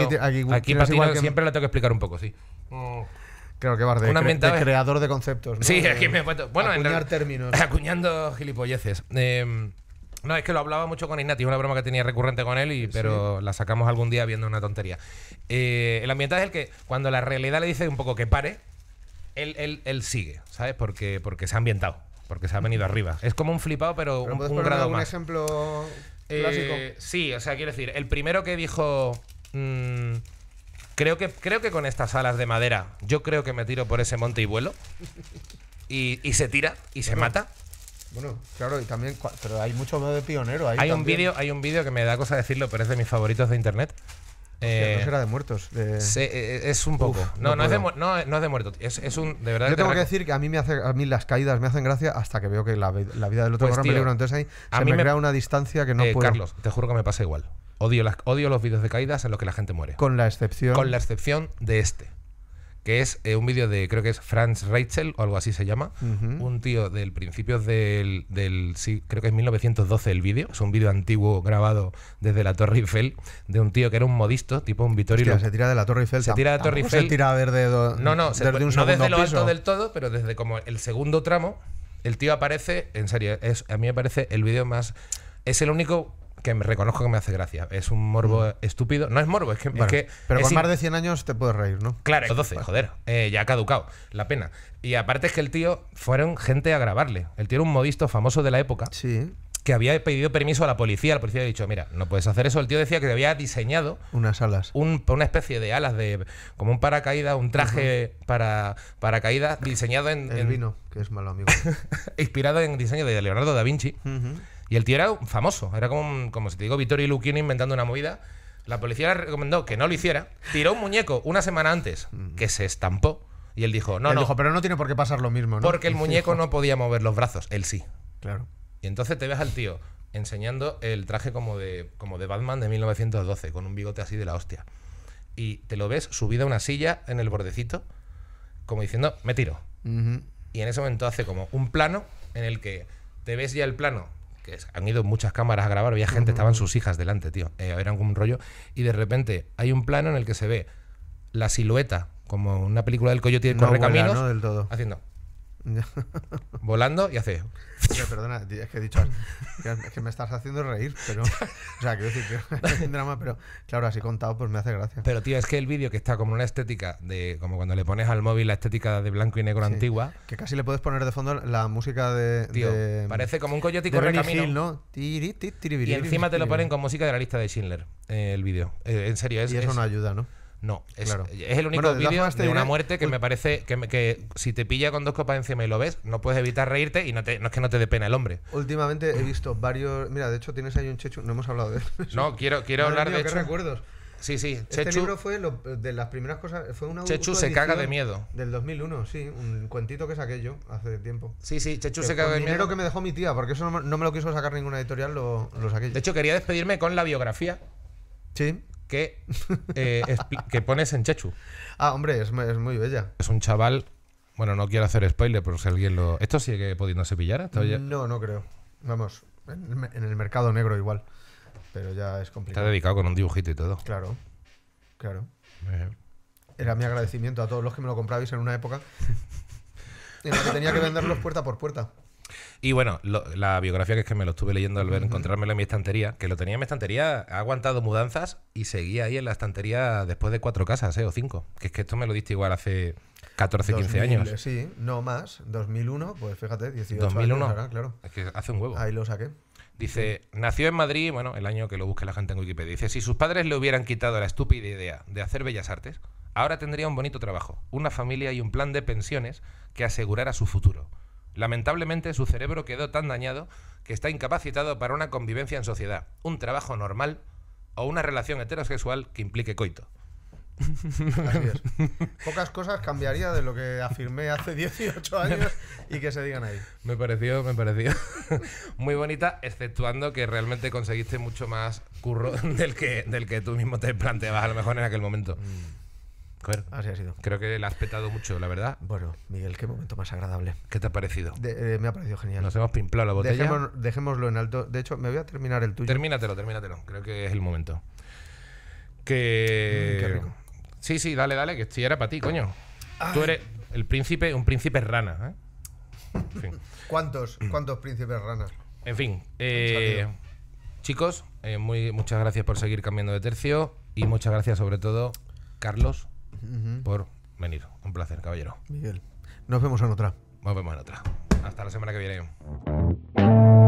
aquí, aquí, siempre la tengo que explicar un poco, sí. Mm. Creo que vas de, creador de conceptos. Sí, aquí me he puesto. Bueno, Acuñar términos. Acuñando gilipolleces. Eh, no, es que lo hablaba mucho con Ignati, es una broma que tenía recurrente con él, pero la sacamos algún día viendo una tontería. Eh, el ambiental es el que, cuando la realidad le dice un poco que pare, él, sigue, ¿sabes? Porque, porque se ha ambientado, porque se ha venido arriba. Es como un flipado, pero, un, grado más. ejemplo eh, clásico? sí, o sea, quiero decir, el primero que dijo. Mm, creo, que, creo que con estas alas de madera, yo creo que me tiro por ese monte y vuelo. Y, se tira y se mata. Bueno, claro, y también, pero hay mucho muchos de pionero Hay un vídeo, hay un vídeo que me da cosa decirlo, pero es de mis favoritos de internet. Eh, no será de muertos. Eh, eh, es un poco. no, no, es de, es muertos. un. De verdad. Yo tengo que decir que a mí, me hace, a mí las caídas me hacen gracia hasta que veo que la, vida del otro programa pues, Entonces ahí a mí me, da crea una distancia que no eh, puedo. Carlos, te juro que me pasa igual. Odio, las, odio los vídeos de caídas en los que la gente muere. Con la excepción. Con la excepción de este que es eh, un vídeo de, creo que es Franz Reichel o algo así se llama, un tío del principio del, sí, creo que es 1912 el vídeo, es un vídeo antiguo grabado desde la Torre Eiffel, de un tío que era un modisto, tipo un Vittorio. se tira de la Torre Eiffel. Se tira de la Torre Eiffel. Se tira desde, do, no, no, no desde lo alto del todo, pero desde como el segundo tramo, el tío aparece, en serio, a mí me parece el vídeo más... Es el único que me reconozco que me hace gracia. Es un morbo mm. estúpido. No es morbo, es que. pero con más de 100 años te puedes reír, ¿no? Claro, 12, joder. Eh, ya ha caducado. La pena. Y aparte es que el tío fueron gente a grabarle. El tío era un modisto famoso de la época. Sí. Que había pedido permiso a la policía. La policía había dicho, mira, no puedes hacer eso. El tío decía que había diseñado. Unas alas. una especie de alas de. Como un paracaídas, un traje para paracaídas diseñado en. El vino, que es malo, amigo. inspirado en diseño de Leonardo da Vinci. Uh y el tío era famoso, era como, como si te digo Vittorio Luquini inventando una movida. La policía le recomendó que no lo hiciera, tiró un muñeco una semana antes mm. que se estampó y él dijo, no, él no. Dijo, pero no tiene por qué pasar lo mismo, ¿no? Porque el muñeco no podía mover los brazos, él sí. Claro. Y entonces te ves al tío enseñando el traje como de, como de Batman de 1912, con un bigote así de la hostia. Y te lo ves subido a una silla en el bordecito, como diciendo, me tiro. Y en ese momento hace como un plano en el que te ves ya el plano que han ido muchas cámaras a grabar, había gente, estaban sus hijas delante, tío. Eh, como un rollo. Y de repente hay un plano en el que se ve la silueta, como una película del Coyote y del todo. haciendo volando y hace. perdona, es que he dicho, es que me estás haciendo reír, pero. O sea, quiero decir que drama, pero claro, así contado, pues me hace gracia. Pero tío, es que el vídeo que está como una estética de. Como cuando le pones al móvil la estética de blanco y negro antigua. Que casi le puedes poner de fondo la música de. Tío, parece como un coyotico recamino. ¿no? Tiri, y encima te lo ponen con música de la lista de Schindler, eh, el vídeo. Eh, en serio, es. Y eso no ayuda, ¿no? No, es, es el único vídeo de, una muerte que me parece que, que, si te pilla con dos copas encima y lo ves, no puedes evitar reírte y no, te, es que no te dé pena el hombre. Últimamente he visto varios. Mira, de hecho tienes ahí un Chechu. No hemos hablado de él No, quiero, quiero hablar de. Chechu recuerdos? Sí, sí. Este libro fue de las primeras cosas. Fue una Chechu se caga de miedo. Del 2001, sí. Un cuentito que saqué yo hace tiempo. Sí, sí. Chechu se caga de miedo. dinero que me dejó mi tía, porque eso no, me lo quiso sacar ninguna editorial, lo, lo saqué yo. De hecho, quería despedirme con la biografía. Sí que, eh, que pones en Chechu. Ah, hombre, es, muy bella. Es un chaval. Bueno, no quiero hacer spoiler, pero si alguien lo. ¿Esto sigue pudiéndose pillar? No, no creo. Vamos, en, el mercado negro igual. Pero ya es complicado. Está dedicado con un dibujito y todo. Claro, claro. Eh. Era mi agradecimiento a todos los que me lo comprabais en una época en la que tenía que venderlos puerta por puerta. Y bueno, la biografía que es que me lo estuve leyendo al ver, encontrarme en mi estantería, que lo tenía en mi estantería, ha aguantado mudanzas y seguía ahí en la estantería después de cuatro casas, ¿eh? O cinco. Que es que esto me lo diste igual hace 14, o 15 años. Sí, no más. 2001, pues fíjate, 18 2001. claro. Es que hace un huevo. Ahí lo saqué. Dice, nació en Madrid, bueno, el año que lo busque la gente en Wikipedia. Dice, si sus padres le hubieran quitado la estúpida idea de hacer bellas artes, ahora tendría un bonito trabajo, una familia y un plan de pensiones que asegurara su futuro. Lamentablemente su cerebro quedó tan dañado que está incapacitado para una convivencia en sociedad, un trabajo normal o una relación heterosexual que implique coito. Así Pocas cosas cambiaría de lo que afirmé hace 18 años y que se digan ahí. Me pareció, me pareció muy bonita, exceptuando que realmente conseguiste mucho más curro del que, del que tú mismo te planteabas a lo mejor en aquel momento. Mm. Así ha sido. Creo que la has petado mucho, la verdad. Bueno, Miguel, qué momento más agradable. ¿Qué te ha parecido? Eh, me ha parecido genial. Nos hemos pimplado la botella. Dejémoslo, en alto. De hecho, me voy a terminar el tuyo. Termínatelo, termínatelo. Creo que es el momento. Que. Mm, sí, sí, dale, dale, que si era para ti, coño. Tú eres el príncipe, un príncipe rana, ¿eh? ¿Cuántos, ¿Cuántos príncipes ranas? En fin, eh, chicos, muy, muchas gracias por seguir cambiando de tercio y muchas gracias sobre todo, Carlos, por venir. Un placer, caballero. Miguel. Nos vemos en otra. Nos vemos en otra. Hasta la semana que viene.